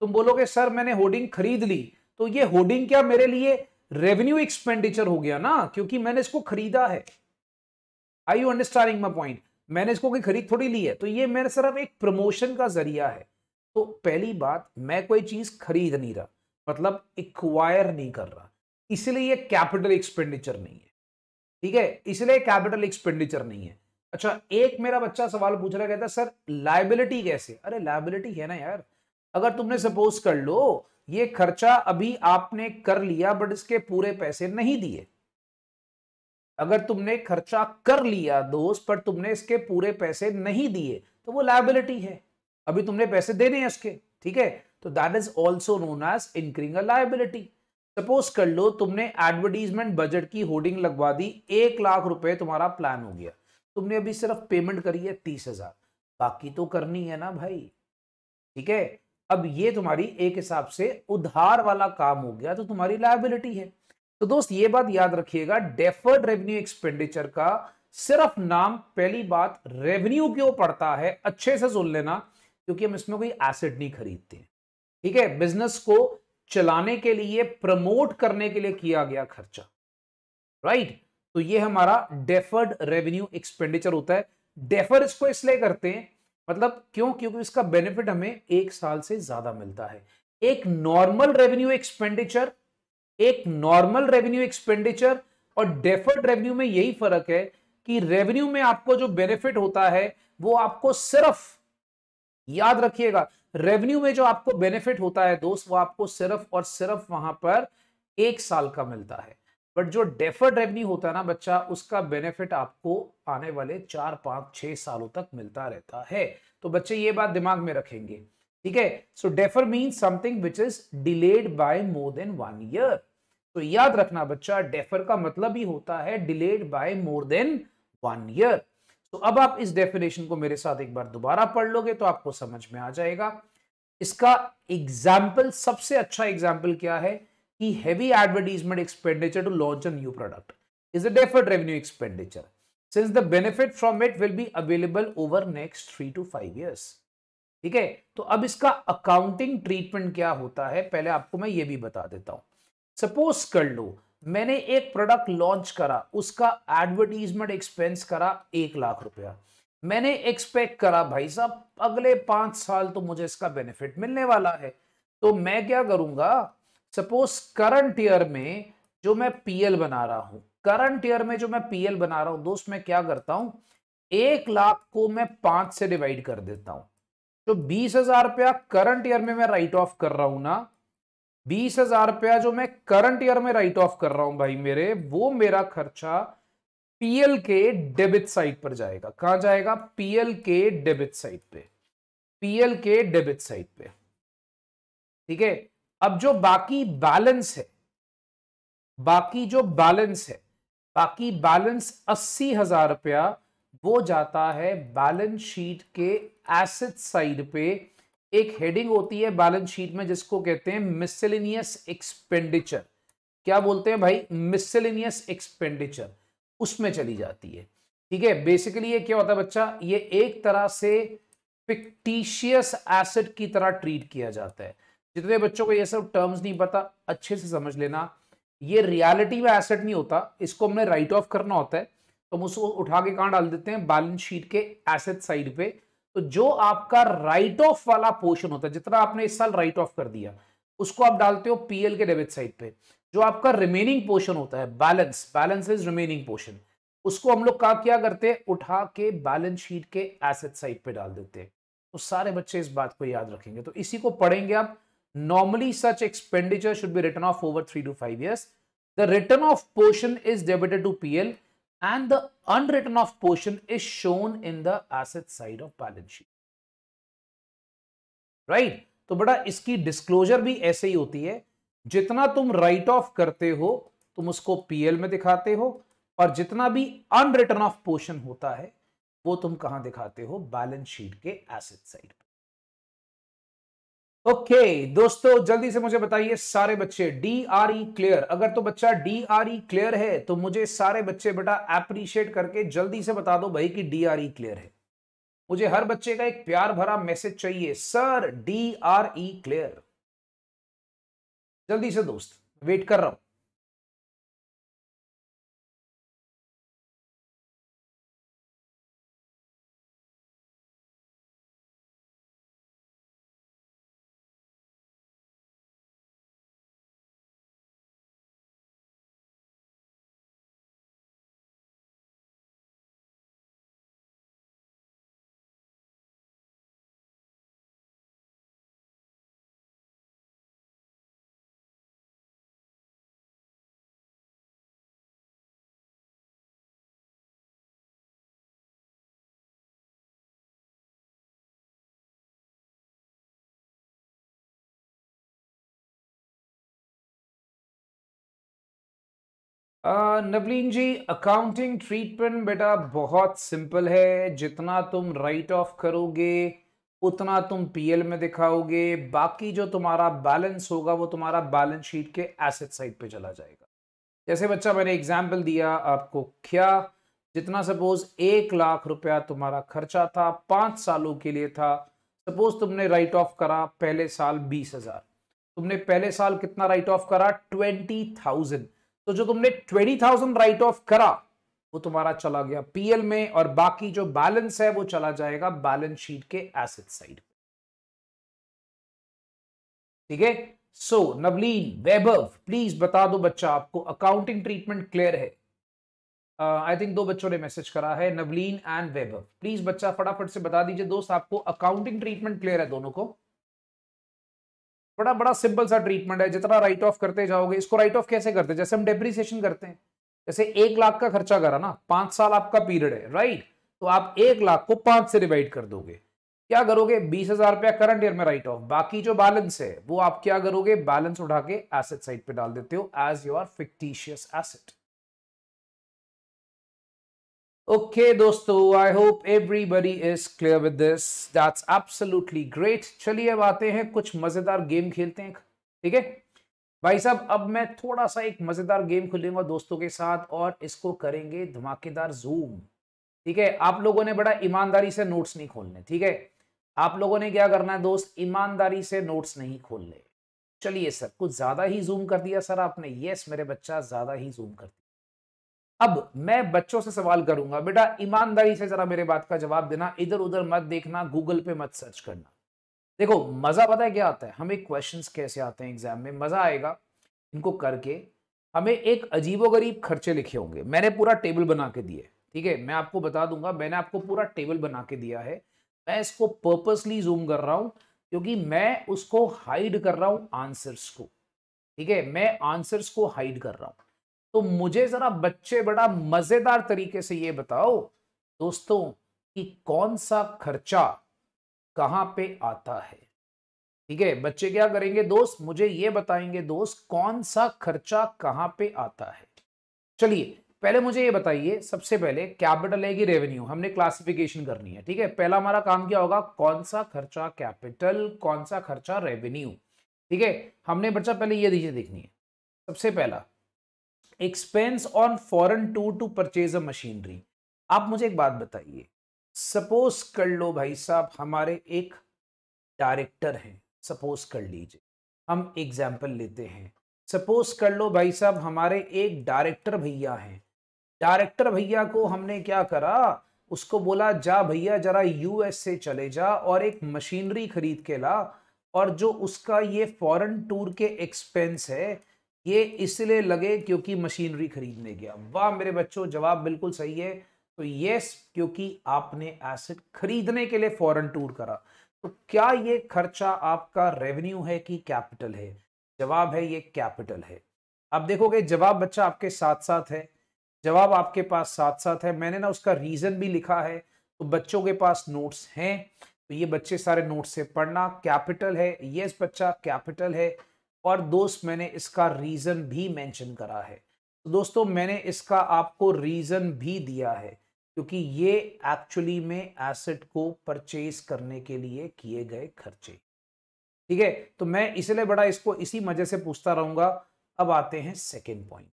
तुम बोलोगे सर मैंने होर्डिंग खरीद ली तो ये होर्डिंग क्या मेरे लिए रेवेन्यू एक्सपेंडिचर हो गया ना क्योंकि मैंने इसको खरीदा है I you understanding my point मैंने इसको खरीद थोड़ी ली है तो ये मेरे सिर्फ एक प्रमोशन का जरिया है तो पहली बात मैं कोई चीज खरीद नहीं रहा मतलब इक्वायर नहीं कर रहा इसलिए ये कैपिटल एक्सपेंडिचर नहीं है ठीक है इसलिए कैपिटल एक्सपेंडिचर नहीं है अच्छा एक मेरा बच्चा सवाल पूछ रहा कहता सर लाइबिलिटी कैसे अरे लाइबिलिटी है ना यार अगर तुमने सपोज कर लो ये खर्चा अभी आपने कर लिया बट इसके पूरे पैसे नहीं दिए अगर तुमने खर्चा कर लिया दोस्त पर तुमने इसके पूरे पैसे नहीं दिए तो वो लाइबिलिटी है अभी तुमने पैसे देने हैं उसके ठीक है तो that is also known as incurring liability suppose कर लो तुमने एडवर्टीजमेंट बजट की होर्डिंग लगवा दी एक लाख रुपए तुम्हारा प्लान हो गया तुमने अभी सिर्फ पेमेंट करी है तीस हजार बाकी तो करनी है ना भाई ठीक है अब ये तुम्हारी एक हिसाब से उधार वाला काम हो गया तो तुम्हारी लाइबिलिटी है तो दोस्त ये बात याद रखिएगा डेफर्ड रेवेन्यू एक्सपेंडिचर का सिर्फ नाम पहली बात रेवेन्यू क्यों पड़ता है अच्छे से सुन लेना क्योंकि हम इसमें कोई एसेट नहीं खरीदते ठीक है बिजनेस को चलाने के लिए प्रमोट करने के लिए किया गया खर्चा राइट तो ये हमारा डेफर्ड रेवेन्यू एक्सपेंडिचर होता है डेफर इसको इसलिए करते हैं मतलब क्यों क्योंकि इसका बेनिफिट हमें एक साल से ज्यादा मिलता है एक नॉर्मल रेवेन्यू एक्सपेंडिचर एक नॉर्मल रेवेन्यू एक्सपेंडिचर और डेफर्ड रेवेन्यू में यही फर्क है कि रेवेन्यू में आपको जो बेनिफिट होता है वो आपको सिर्फ याद रखिएगा रेवेन्यू में जो आपको बेनिफिट होता है दोस्त वो आपको सिर्फ और सिर्फ वहां पर एक साल का मिलता है बट जो डेफर्ड रेवेन्यू होता है ना बच्चा उसका बेनिफिट आपको आने वाले चार पांच छह सालों तक मिलता रहता है तो बच्चे ये बात दिमाग में रखेंगे ठीक है so defer mean something which is delayed by more than one year तो याद रखना बच्चा डेफर का मतलब ही होता है delayed by more than one year तो अब आप इस डेफिनेशन को मेरे साथ एक बार दोबारा पढ़ लोगे तो आपको समझ में आ जाएगा इसका एग्जाम्पल सबसे अच्छा एग्जाम्पल क्या है कि heavy advertisement expenditure to launch a new product is a deferred revenue expenditure since the benefit from it will be available over next three to five years ठीक है तो अब इसका अकाउंटिंग ट्रीटमेंट क्या होता है पहले आपको मैं ये भी बता देता हूं सपोज कर लो मैंने एक प्रोडक्ट लॉन्च करा उसका एडवर्टीजमेंट एक्सपेंस करा एक लाख रुपया मैंने एक्सपेक्ट करा भाई साहब अगले पांच साल तो मुझे इसका बेनिफिट मिलने वाला है तो मैं क्या करूंगा सपोज करंट ईयर में जो मैं पीएल बना रहा हूं करंट ईयर में जो मैं पीएल बना रहा हूं दोस्त मैं क्या करता हूं एक लाख को मैं पांच से डिवाइड कर देता हूं तो बीस हजार रुपया करंट ईयर में मैं राइट ऑफ कर रहा हूं ना बीस हजार रुपया जो मैं करंट ईयर में राइट ऑफ कर रहा हूं भाई मेरे वो मेरा खर्चा पीएल के डेबिट साइड पर जाएगा कहा जाएगा पीएल के डेबिट साइड पे पीएल के डेबिट साइड पे ठीक है अब जो बाकी बैलेंस है बाकी जो बैलेंस है बाकी बैलेंस अस्सी हजार रुपया वो जाता है बैलेंस शीट के एसेट साइड पे एक हेडिंग होती है बैलेंस शीट में जिसको कहते हैं मिसलिनियस एक्सपेंडिचर क्या बोलते हैं भाई मिसलिनियस एक्सपेंडिचर उसमें चली जाती है ठीक है बेसिकली ये क्या होता है बच्चा ये एक तरह से फिक्टिशियस एसेट की तरह ट्रीट किया जाता है जितने बच्चों को ये सब टर्म्स नहीं पता अच्छे से समझ लेना ये रियलिटी में एसेट नहीं होता इसको हमने राइट ऑफ करना होता है तो हम उसको उठा के कहाँ डाल देते हैं बैलेंस शीट के एसेट साइड पे तो जो आपका राइट ऑफ वाला पोर्शन होता है जितना आपने इस साल राइट ऑफ कर दिया उसको आप डालते हो पीएल के डेबिट साइड पे जो आपका रिमेनिंग पोर्शन होता है balance balance is remaining portion उसको हम लोग का क्या करते हैं उठा के बैलेंस शीट के एसेट साइड पे डाल देते हैं तो सारे बच्चे इस बात को याद रखेंगे तो इसी को पढ़ेंगे आप normally such expenditure should be written off over three to five years the written off portion is debited to PL and the unwritten off portion is shown in the asset side of balance sheet right right? तो बेटा इसकी डिस्क्लोजर भी ऐसे ही होती है जितना तुम राइट ऑफ करते हो तुम उसको पीएल में दिखाते हो और जितना भी अनरिटर्न ऑफ पोर्शन होता है वो तुम कहां दिखाते हो बैलेंस शीट के एसेट साइड ओके okay, दोस्तों जल्दी से मुझे बताइए सारे बच्चे डी आर ई क्लियर अगर तो बच्चा डी आर ई क्लियर है तो मुझे सारे बच्चे बेटा अप्रिशिएट करके जल्दी से बता दो भाई कि डी आर ई क्लियर है मुझे हर बच्चे का एक प्यार भरा मैसेज चाहिए sir D R E clear जल्दी से दोस्त वेट कर रहा हूं नवलीन जी अकाउंटिंग ट्रीटमेंट बेटा बहुत सिंपल है जितना तुम राइट ऑफ करोगे उतना तुम पीएल में दिखाओगे बाकी जो तुम्हारा बैलेंस होगा वो तुम्हारा बैलेंस शीट के एसेट साइड पे चला जाएगा जैसे बच्चा मैंने एग्जाम्पल दिया आपको क्या जितना सपोज एक लाख रुपया तुम्हारा खर्चा था पाँच सालों के लिए था सपोज तुमने राइट ऑफ करा पहले साल बीस हजार तुमने पहले साल कितना राइट ऑफ करा ट्वेंटी थाउजेंड तो जो तुमने ट्वेंटी थाउजेंड राइट ऑफ करा वो तुम्हारा चला गया पीएल में और बाकी जो बैलेंस है वो चला जाएगा बैलेंस शीट के एसेट साइड ठीक है सो नवलीन वैभव प्लीज बता दो बच्चा आपको अकाउंटिंग ट्रीटमेंट क्लियर है आई uh, थिंक दो बच्चों ने मैसेज करा है नवलीन एंड वैभव प्लीज बच्चा फटाफट से बता दीजिए दोस्त आपको अकाउंटिंग ट्रीटमेंट क्लियर है दोनों को बड़ा बड़ा सिंपल सा ट्रीटमेंट है जितना राइट ऑफ करते जाओगे इसको राइट ऑफ कैसे करते हैं जैसे हम डेप्रीसिएशन करते हैं जैसे एक लाख का खर्चा करा ना पांच साल आपका पीरियड है राइट तो आप एक लाख को पांच से डिवाइड कर दोगे क्या करोगे बीस हजार रुपया करंट ईयर में राइट ऑफ बाकी जो बैलेंस है वो आप क्या करोगे बैलेंस उठा के एसेट साइड पे डाल देते हो as your fictitious asset okay दोस्तों I hope everybody is clear with this that's absolutely great चलिए अब आते हैं कुछ मजेदार गेम खेलते हैं ठीक है भाई साहब अब मैं थोड़ा सा एक मजेदार गेम खेलूंगा दोस्तों के साथ और इसको करेंगे धमाकेदार जूम ठीक है आप लोगों ने बड़ा ईमानदारी से नोट्स नहीं खोलने ठीक है आप लोगों ने क्या करना है दोस्त ईमानदारी से नोट्स नहीं खोलने चलिए सर कुछ ज्यादा ही जूम कर दिया सर आपने यस मेरे बच्चा ज्यादा ही जूम कर दिया अब मैं बच्चों से सवाल करूंगा बेटा ईमानदारी से जरा मेरे बात का जवाब देना इधर उधर मत देखना गूगल पे मत सर्च करना देखो मजा पता है क्या आता है हमें क्वेश्चंस कैसे आते हैं एग्जाम में मजा आएगा इनको करके हमें एक अजीबोगरीब खर्चे लिखे होंगे मैंने पूरा टेबल बना के दिया ठीक है मैं आपको बता दूंगा मैंने आपको पूरा टेबल बना के दिया है मैं इसको पर्पसली जूम कर रहा हूँ क्योंकि मैं उसको हाइड कर रहा हूँ आंसर्स को ठीक है मैं आंसर्स को हाइड कर रहा हूँ तो मुझे जरा बच्चे बड़ा मजेदार तरीके से ये बताओ दोस्तों कि कौन सा खर्चा कहां पे आता है ठीक है बच्चे क्या करेंगे दोस्त मुझे ये बताएंगे दोस्त कौन सा खर्चा कहां पे आता है चलिए पहले मुझे ये बताइए सबसे पहले कैपिटल है कि रेवेन्यू हमने क्लासिफिकेशन करनी है ठीक है पहला हमारा काम क्या होगा कौन सा खर्चा कैपिटल कौन सा खर्चा रेवेन्यू ठीक है हमने बच्चा पहले ये दीजिए देखनी है सबसे पहला expense on foreign tour to purchase a machinery आप मुझे एक बात बताइए सपोज कर लो भाई साहब हमारे एक डायरेक्टर हैं सपोज कर लीजिए हम एग्जाम्पल लेते हैं सपोज कर लो भाई साहब हमारे एक डायरेक्टर भैया हैं डायरेक्टर भैया को हमने क्या करा उसको बोला जा भैया जरा यूएस से चले जा और एक मशीनरी खरीद के ला और जो उसका ये फॉरेन टूर के एक्सपेंस है ये इसलिए लगे क्योंकि मशीनरी खरीदने गया वाह मेरे बच्चों जवाब बिल्कुल सही है तो यस क्योंकि आपने एसेट खरीदने के लिए फॉरेन टूर करा तो क्या ये खर्चा आपका रेवेन्यू है कि कैपिटल है जवाब है ये कैपिटल है आप देखोगे जवाब बच्चा आपके साथ साथ है जवाब आपके पास साथ साथ है मैंने ना उसका रीजन भी लिखा है तो बच्चों के पास नोट्स हैं तो ये बच्चे सारे नोट्स से पढ़ना कैपिटल है यस बच्चा कैपिटल है और दोस्त मैंने इसका रीज़न भी मेंशन करा है तो दोस्तों मैंने इसका आपको रीज़न भी दिया है क्योंकि ये एक्चुअली में एसेट को परचेज करने के लिए किए गए खर्चे ठीक है तो मैं इसलिए बड़ा इसको इसी मजे से पूछता रहूंगा अब आते हैं सेकेंड पॉइंट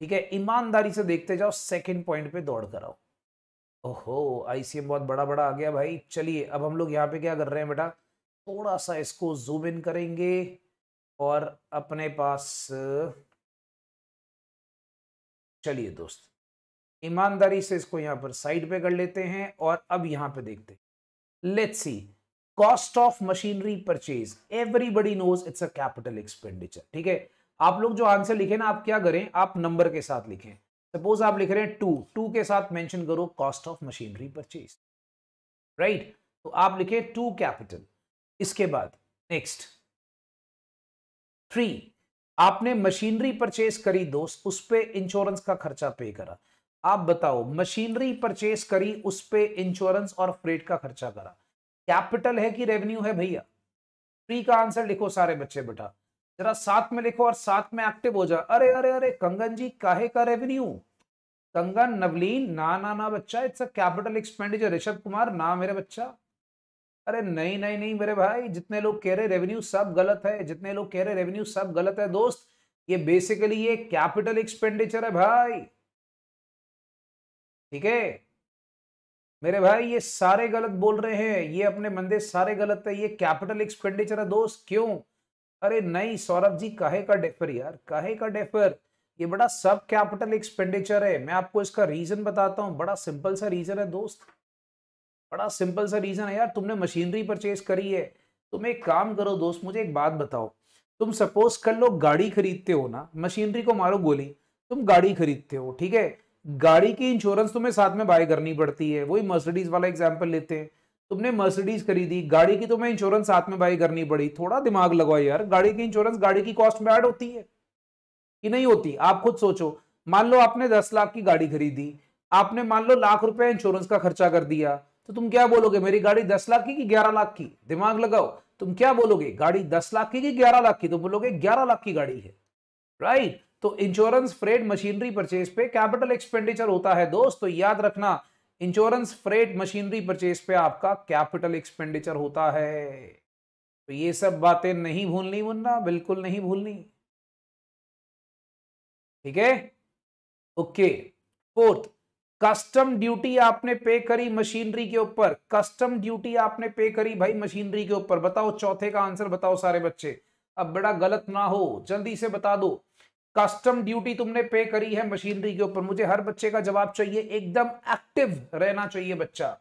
ठीक है ईमानदारी से देखते जाओ सेकेंड पॉइंट पे दौड़ कर आओ ओहो आईसीएम बहुत बड़ा बड़ा आ गया भाई चलिए अब हम लोग यहाँ पे क्या कर रहे हैं बेटा थोड़ा सा इसको जूम इन करेंगे और अपने पास चलिए दोस्त ईमानदारी से इसको यहां पर साइड पे कर लेते हैं और अब यहां पे देखते हैं let's see cost of machinery purchase everybody knows it's a capital expenditure ठीक है आप लोग जो आंसर लिखे ना आप क्या करें आप नंबर के साथ लिखें सपोज आप लिख रहे हैं टू टू के साथ मेंशन करो cost of machinery purchase right तो आप लिखे टू कैपिटल इसके बाद नेक्स्ट थ्री आपने मशीनरी परचेस करी दोस्त उस पर इंश्योरेंस का खर्चा पे करा आप बताओ मशीनरी परचेस करी उस पर इंश्योरेंस और फ्रेट का खर्चा करा कैपिटल है कि रेवेन्यू है भैया थ्री का आंसर लिखो सारे बच्चे बेटा जरा साथ में लिखो और साथ में एक्टिव हो जा अरे अरे अरे कंगन जी काहे का रेवेन्यू कंगन नवलीन ना ना ना बच्चा it's a capital expenditure Rishabh Kumar ना मेरे बच्चा अरे नहीं नहीं नहीं मेरे भाई जितने लोग कह रहे रेवेन्यू सब गलत है जितने लोग कह रहे रेवेन्यू सब गलत है दोस्त ये बेसिकली ये कैपिटल एक्सपेंडिचर है भाई ठीक है मेरे भाई ये सारे गलत बोल रहे हैं ये अपने मंदिर सारे गलत है ये कैपिटल एक्सपेंडिचर है दोस्त क्यों अरे नहीं सौरभ जी कहे का डेफर यार कहे का डेफर ये बड़ा सब कैपिटल एक्सपेंडिचर है मैं आपको इसका रीजन बताता हूँ बड़ा सिंपल सा रीजन है दोस्त बड़ा सिंपल सा रीज़न है यार तुमने मशीनरी परचेज करी है तुम एक काम करो दोस्त मुझे एक बात बताओ तुम सपोज कर लो गाड़ी खरीदते हो ना मशीनरी को मारो गोली तुम गाड़ी खरीदते हो ठीक है गाड़ी की इंश्योरेंस तुम्हें साथ में बाय करनी पड़ती है वही मर्सिडीज वाला एग्जाम्पल लेते हैं तुमने मर्सिडीज खरीदी गाड़ी की तुम्हें इंश्योरेंस साथ में बाय करनी पड़ी थोड़ा दिमाग लगाओ यार गाड़ी की इंश्योरेंस गाड़ी की कॉस्ट में ऐड होती है कि नहीं होती आप खुद सोचो मान लो आपने दस लाख की गाड़ी खरीदी आपने मान लो लाख रुपए इंश्योरेंस का खर्चा कर दिया तो तुम क्या बोलोगे मेरी गाड़ी दस लाख की कि ग्यारह लाख की दिमाग लगाओ तुम क्या बोलोगे गाड़ी दस लाख की कि ग्यारह लाख की तुम तो बोलोगे ग्यारह लाख की गाड़ी है राइट तो इंश्योरेंस फ्रेड मशीनरी परचेज पे कैपिटल एक्सपेंडिचर होता है दोस्त तो याद रखना इंश्योरेंस फ्रेड मशीनरी परचेज पे आपका कैपिटल एक्सपेंडिचर होता है तो ये सब बातें नहीं भूलनी मुन्ना बिल्कुल नहीं भूलनी ठीक है ओके फोर्थ कस्टम ड्यूटी आपने पे करी मशीनरी के ऊपर कस्टम ड्यूटी आपने पे करी भाई मशीनरी के ऊपर बताओ चौथे का आंसर बताओ सारे बच्चे अब बड़ा गलत ना हो जल्दी से बता दो कस्टम ड्यूटी तुमने पे करी है मशीनरी के ऊपर मुझे हर बच्चे का जवाब चाहिए एकदम एक्टिव रहना चाहिए बच्चा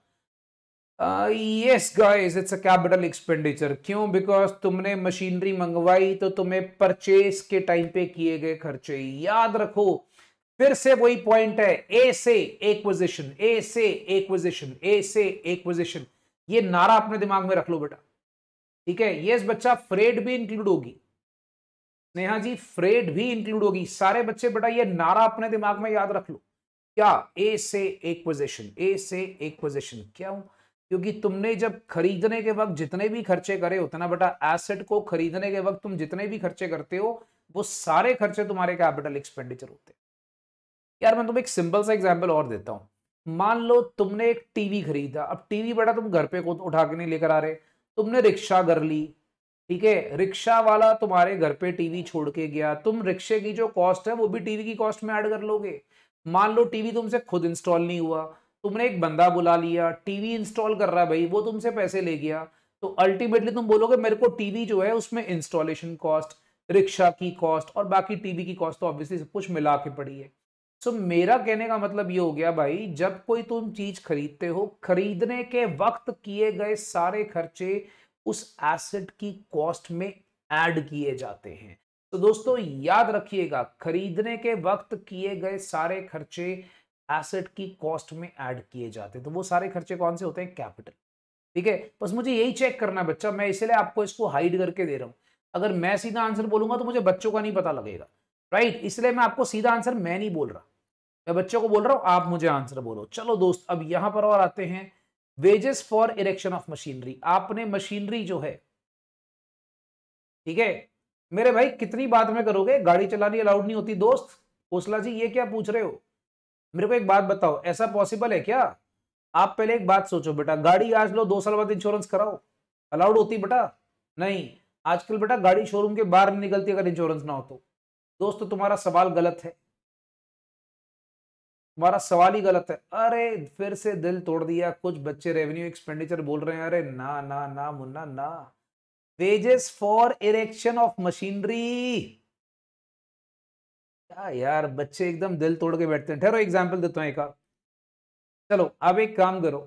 yes guys it's a capital expenditure क्यों बिकॉज तुमने मशीनरी मंगवाई तो तुम्हें परचेस के टाइम पे किए गए खर्चे याद रखो फिर से वही पॉइंट है ए से एक्विजिशन ए से एक्विजिशन ए से एक्विजिशन ये नारा अपने दिमाग में रख लो बेटा ठीक है ये बच्चा फ्रेड भी इंक्लूड होगी स्नेहा जी फ्रेड भी इंक्लूड होगी सारे बच्चे बेटा ये नारा अपने दिमाग में याद रख लो क्या ए से एक्विजिशन ए से एक्विजिशन क्या हूं क्योंकि तुमने जब खरीदने के वक्त जितने भी खर्चे करे उतना बेटा एसेट को खरीदने के वक्त तुम जितने भी खर्चे करते हो वो सारे खर्चे तुम्हारे कैपिटल एक्सपेंडिचर होते हैं यार मैं तुम्हें एक सिंपल सा एग्जाम्पल और देता हूँ मान लो तुमने एक टीवी खरीदा अब टीवी बड़ा तुम घर पे उठा के नहीं लेकर आ रहे तुमने रिक्शा कर ली ठीक है रिक्शा वाला तुम्हारे घर पे टीवी छोड़ के गया तुम रिक्शे की जो कॉस्ट है वो भी टीवी की कॉस्ट में ऐड कर लोगे मान लो टीवी तुमसे खुद इंस्टॉल नहीं हुआ तुमने एक बंदा बुला लिया टीवी इंस्टॉल कर रहा है भाई वो तुमसे पैसे ले गया तो अल्टीमेटली तुम बोलोगे मेरे को टीवी जो है उसमें इंस्टॉलेशन कॉस्ट रिक्शा की कॉस्ट और बाकी टीवी की कॉस्ट तो ऑब्वियसली सब कुछ मिला के पड़ी है सो so, मेरा कहने का मतलब ये हो गया भाई जब कोई तुम चीज खरीदते हो खरीदने के वक्त किए गए सारे खर्चे उस एसेट की कॉस्ट में ऐड किए जाते हैं तो दोस्तों याद रखिएगा खरीदने के वक्त किए गए सारे खर्चे एसेट की कॉस्ट में ऐड किए जाते हैं तो वो सारे खर्चे कौन से होते हैं कैपिटल ठीक है बस मुझे यही चेक करना है बच्चा मैं इसलिए आपको इसको हाइड करके दे रहा हूं अगर मैं सीधा आंसर बोलूंगा तो मुझे बच्चों का नहीं पता लगेगा राइट इसलिए मैं आपको सीधा आंसर मैं नहीं बोल रहा मैं बच्चों को बोल रहा हूँ आप मुझे आंसर बोलो चलो दोस्त अब यहाँ पर और आते हैं wages for erection of machinery आपने मशीनरी जो है ठीक है मेरे भाई कितनी बात में करोगे गाड़ी चलानी अलाउड नहीं होती दोस्त ओसला जी ये क्या पूछ रहे हो मेरे को एक बात बताओ ऐसा पॉसिबल है क्या आप पहले एक बात सोचो बेटा गाड़ी आज लो दो साल बाद इंश्योरेंस कराओ अलाउड होती बेटा नहीं आजकल बेटा गाड़ी शोरूम के बाहर निकलती अगर इंश्योरेंस ना हो तो दोस्तों तुम्हारा सवाल गलत है हमारा सवाल ही गलत है अरे फिर से दिल तोड़ दिया कुछ बच्चे रेवेन्यू एक्सपेंडिचर बोल रहे हैं अरे ना ना ना मुन्ना ना wages for erection of machinery क्या यार बच्चे एकदम दिल तोड़ के बैठते हैं ठहरो एग्जाम्पल देता हूँ एक आप चलो अब एक काम करो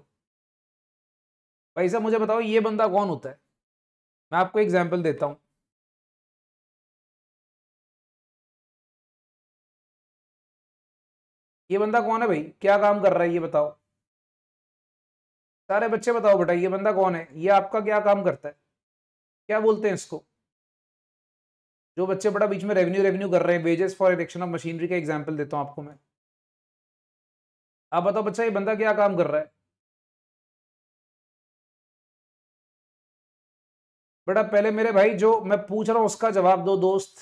भाई साहब मुझे बताओ ये बंदा कौन होता है मैं आपको एग्जाम्पल देता हूँ ये बंदा कौन है भाई क्या काम कर रहा है ये बताओ सारे बच्चे बताओ बेटा ये बंदा कौन है ये आपका क्या काम करता है क्या बोलते हैं इसको जो बच्चे बड़ा बीच में रेवेन्यू रेवेन्यू कर रहे हैं wages for election of machinery का एग्जाम्पल देता हूँ आपको मैं आप बताओ बच्चा ये बंदा क्या काम कर रहा है बेटा पहले मेरे भाई जो मैं पूछ रहा हूँ उसका जवाब दो दोस्त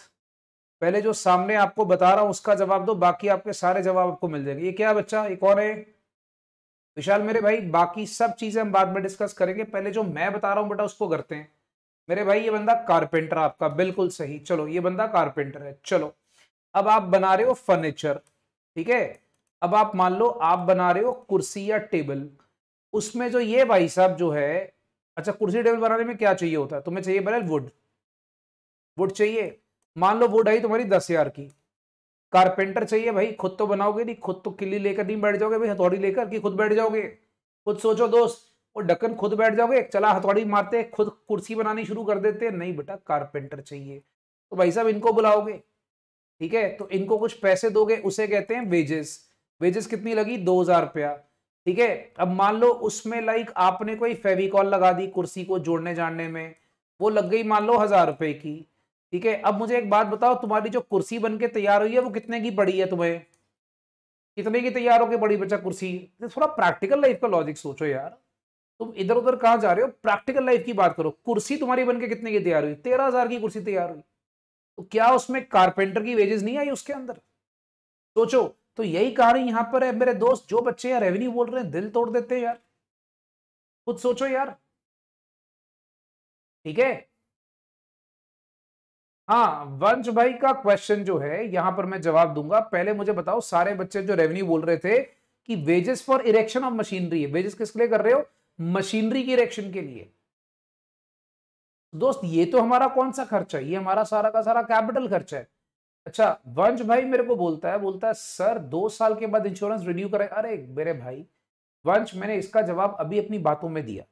पहले जो सामने आपको बता रहा हूं उसका जवाब दो बाकी आपके सारे जवाब आपको मिल जाएंगे ये क्या बच्चा एक और है विशाल मेरे भाई बाकी सब चीजें हम बाद में डिस्कस करेंगे पहले जो मैं बता रहा हूं बेटा उसको करते हैं मेरे भाई ये बंदा कारपेंटर आपका बिल्कुल सही चलो ये बंदा कारपेंटर है चलो अब आप बना रहे हो फर्नीचर ठीक है अब आप मान लो आप बना रहे हो कुर्सी या टेबल उसमें जो ये भाई साहब जो है अच्छा कुर्सी टेबल बनाने में क्या चाहिए होता है तुम्हें चाहिए बना वुड वुड चाहिए मान लो वुड आई तुम्हारी दस हजार की कारपेंटर चाहिए भाई खुद तो बनाओगे नहीं खुद तो किली लेकर नहीं बैठ जाओगे भाई हथौड़ी लेकर कि खुद बैठ जाओगे खुद सोचो दोस्त और ढक्कन खुद बैठ जाओगे चला हथौड़ी मारते खुद कुर्सी बनानी शुरू कर देते नहीं बेटा कारपेंटर चाहिए तो भाई साहब इनको बुलाओगे ठीक है तो इनको कुछ पैसे दोगे उसे कहते हैं वेजेस वेजेस कितनी लगी दो हजार रुपया ठीक है अब मान लो उसमें लाइक आपने कोई फेविकॉल लगा दी कुर्सी को जोड़ने जाड़ने में वो लग गई मान लो हजार रुपए की ठीक है अब मुझे एक बात बताओ तुम्हारी जो कुर्सी बन के तैयार हुई है वो कितने की पड़ी है तुम्हें कितने की तैयार होकर बड़ी बच्चा कुर्सी तो थोड़ा प्रैक्टिकल लाइफ का लॉजिक सोचो यार तुम इधर उधर कहाँ जा रहे हो प्रैक्टिकल लाइफ की बात करो कुर्सी तुम्हारी बनके कितने की तैयार हुई तेरह हजार की कुर्सी तैयार हुई तो क्या उसमें कारपेंटर की वेजेस नहीं आई उसके अंदर सोचो तो यही कारण यहाँ पर है मेरे दोस्त जो बच्चे यार रेवेन्यू बोल रहे हैं दिल तोड़ देते हैं यार खुद सोचो यार ठीक है हाँ वंश भाई का क्वेश्चन जो है यहां पर मैं जवाब दूंगा पहले मुझे बताओ सारे बच्चे जो रेवेन्यू बोल रहे थे कि wages for erection of machinery है वेजेस किसके लिए कर रहे हो मशीनरी की इरेक्शन के लिए दोस्त ये तो हमारा कौन सा खर्चा है ये हमारा सारा का सारा कैपिटल खर्चा है अच्छा वंश भाई मेरे को बोलता है बोलता है सर दो साल के बाद इंश्योरेंस रिन्यू करें अरे मेरे भाई वंश मैंने इसका जवाब अभी अपनी बातों में दिया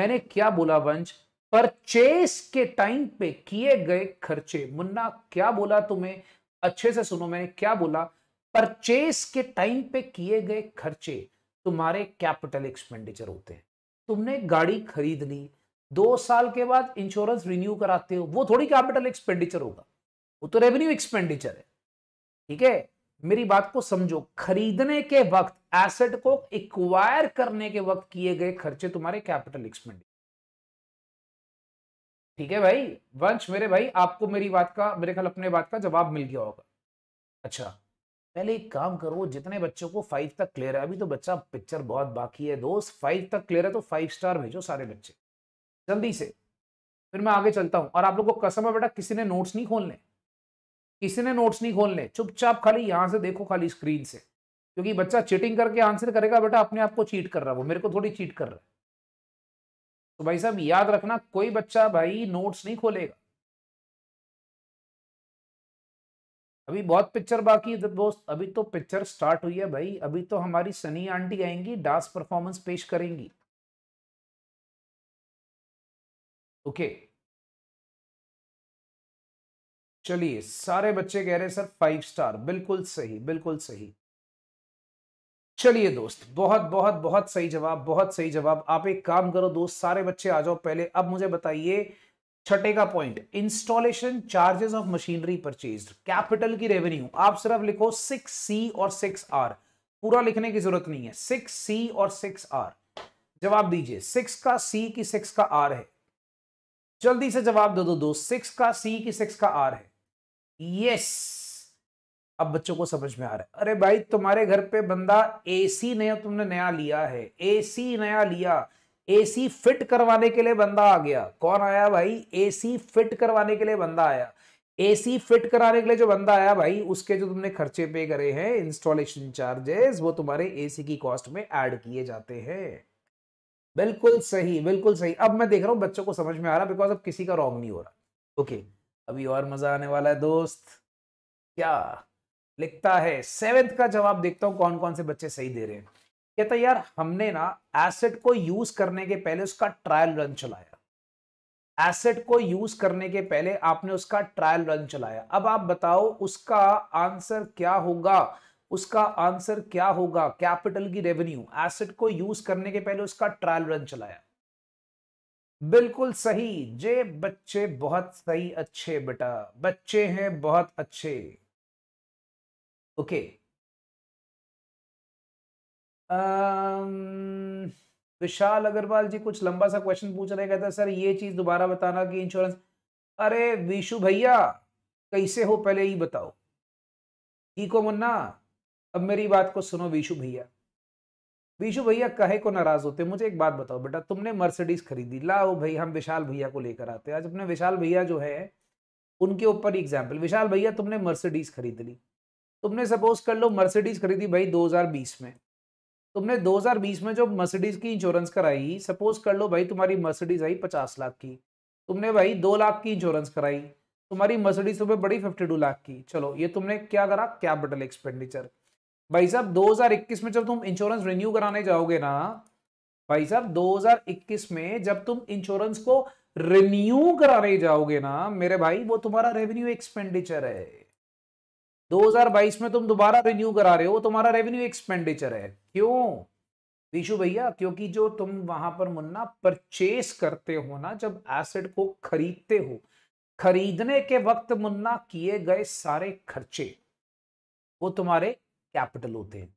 मैंने क्या बोला वंश परचेस के टाइम पे किए गए खर्चे मुन्ना क्या बोला तुम्हें अच्छे से सुनो मैंने क्या बोला परचेस के टाइम पे किए गए खर्चे तुम्हारे कैपिटल एक्सपेंडिचर होते हैं तुमने गाड़ी खरीद ली दो साल के बाद इंश्योरेंस रिन्यू कराते हो वो थोड़ी कैपिटल एक्सपेंडिचर होगा वो तो रेवेन्यू एक्सपेंडिचर है ठीक है मेरी बात को समझो खरीदने के वक्त एसेट को एक्वायर करने के वक्त किए गए खर्चे तुम्हारे कैपिटल एक्सपेंडिचर ठीक है भाई वंश मेरे भाई आपको मेरी बात का मेरे ख्याल अपने बात का जवाब मिल गया होगा अच्छा पहले एक काम करो जितने बच्चों को फाइव तक क्लियर है अभी तो बच्चा पिक्चर बहुत बाकी है दोस्त फाइव तक क्लियर है तो फाइव स्टार भेजो सारे बच्चे जल्दी से फिर मैं आगे चलता हूँ और आप लोग को कसम है बेटा किसी ने नोट्स नहीं खोलने किसी ने नोट्स नहीं खोलने चुपचाप खाली यहाँ से देखो खाली स्क्रीन से क्योंकि बच्चा चीटिंग करके आंसर करेगा बेटा अपने आप को चीट कर रहा है वो मेरे को थोड़ी चीट कर रहा है तो भाई साहब याद रखना कोई बच्चा भाई नोट्स नहीं खोलेगा अभी बहुत पिक्चर बाकी है दोस्त अभी तो पिक्चर स्टार्ट हुई है भाई अभी तो हमारी सनी आंटी आएंगी डांस परफॉर्मेंस पेश करेंगी ओके चलिए सारे बच्चे कह रहे हैं सर फाइव स्टार बिल्कुल सही बिल्कुल सही चलिए दोस्त बहुत बहुत बहुत सही जवाब बहुत सही जवाब आप एक काम करो दोस्त सारे बच्चे आ जाओ पहले अब मुझे बताइए छठे का point installation charges of machinery purchase capital की रेवेन्यू आप सिर्फ लिखो सिक्स सी और सिक्स आर पूरा लिखने की जरूरत नहीं है सिक्स सी और सिक्स आर जवाब दीजिए सिक्स का सी की सिक्स का आर है जल्दी से जवाब दे दो दोस्त सिक्स का सी की सिक्स का आर है यस yes. अब बच्चों को समझ में आ रहा है अरे भाई तुम्हारे घर पे बंदा एसी नया तुमने नया लिया है एसी नया लिया एसी फिट करवाने के लिए बंदा आ गया कौन आया भाई एसी फिट करवाने के लिए बंदा आया एसी फिट कराने के लिए जो बंदा आया भाई उसके जो तुमने खर्चे पे करे हैं इंस्टॉलेशन चार्जेस वो तुम्हारे एसी की कॉस्ट में ऐड किए जाते हैं बिल्कुल सही बिल्कुल सही अब मैं देख रहा हूँ बच्चों को समझ में आ रहा बिकॉज अब किसी का रॉन्ग नहीं हो रहा ओके okay, अभी और मजा आने वाला है दोस्त क्या लिखता है सेवेंथ का जवाब देखता हूं कौन कौन से बच्चे सही दे रहे हैं कहता यार हमने ना एसेट को यूज करने के पहले उसका ट्रायल रन चलाया एसेट को यूज करने के पहले आपने उसका ट्रायल रन चलाया अब आप बताओ उसका आंसर क्या होगा उसका आंसर क्या होगा कैपिटल की रेवेन्यू एसेट को यूज करने के पहले उसका ट्रायल रन चलाया बिल्कुल सही जे बच्चे बहुत सही अच्छे बेटा बच्चे हैं बहुत अच्छे Okay. Um, विशाल अग्रवाल जी कुछ लंबा सा क्वेश्चन पूछ रहे कहते सर ये चीज दोबारा बताना कि इंश्योरेंस अरे विशु भैया कैसे हो पहले ये बताओ ठीक हो मुन्ना अब मेरी बात को सुनो विशु भैया विशु भैया कहे को नाराज होते मुझे एक बात बताओ बेटा तुमने मर्सिडीज खरीदी लाओ भाई हम विशाल भैया को लेकर आते हैं आज अपने विशाल भैया जो है उनके ऊपर एग्जाम्पल विशाल भैया तुमने मर्सिडीज खरीद ली तुमने सपोज कर लो मर्सिडीज खरीदी भाई 2020 में तुमने 2020 में जो मर्सिडीज की इंश्योरेंस कराई सपोज कर लो भाई तुम्हारी मर्सिडीज आई पचास लाख की तुमने भाई दो लाख की इंश्योरेंस कराई तुम्हारी मर्सिडीज तुम्हें बड़ी फिफ्टी टू लाख की चलो ये तुमने क्या करा कैपिटल एक्सपेंडिचर भाई साहब 2021 में जब तुम इंश्योरेंस रिन्यू कराने जाओगे ना भाई साहब दो में जब तुम इंश्योरेंस को रिन्यू कराने जाओगे ना मेरे भाई वो तुम्हारा रेवेन्यू एक्सपेंडिचर है 2022 में तुम दोबारा रिन्यू करा रहे हो तुम्हारा रेवेन्यू एक्सपेंडिचर है क्यों विशु भैया क्योंकि जो तुम वहां पर मुन्ना परचेस करते हो ना जब एसेट को खरीदते हो खरीदने के वक्त मुन्ना किए गए सारे खर्चे वो तुम्हारे कैपिटल होते हैं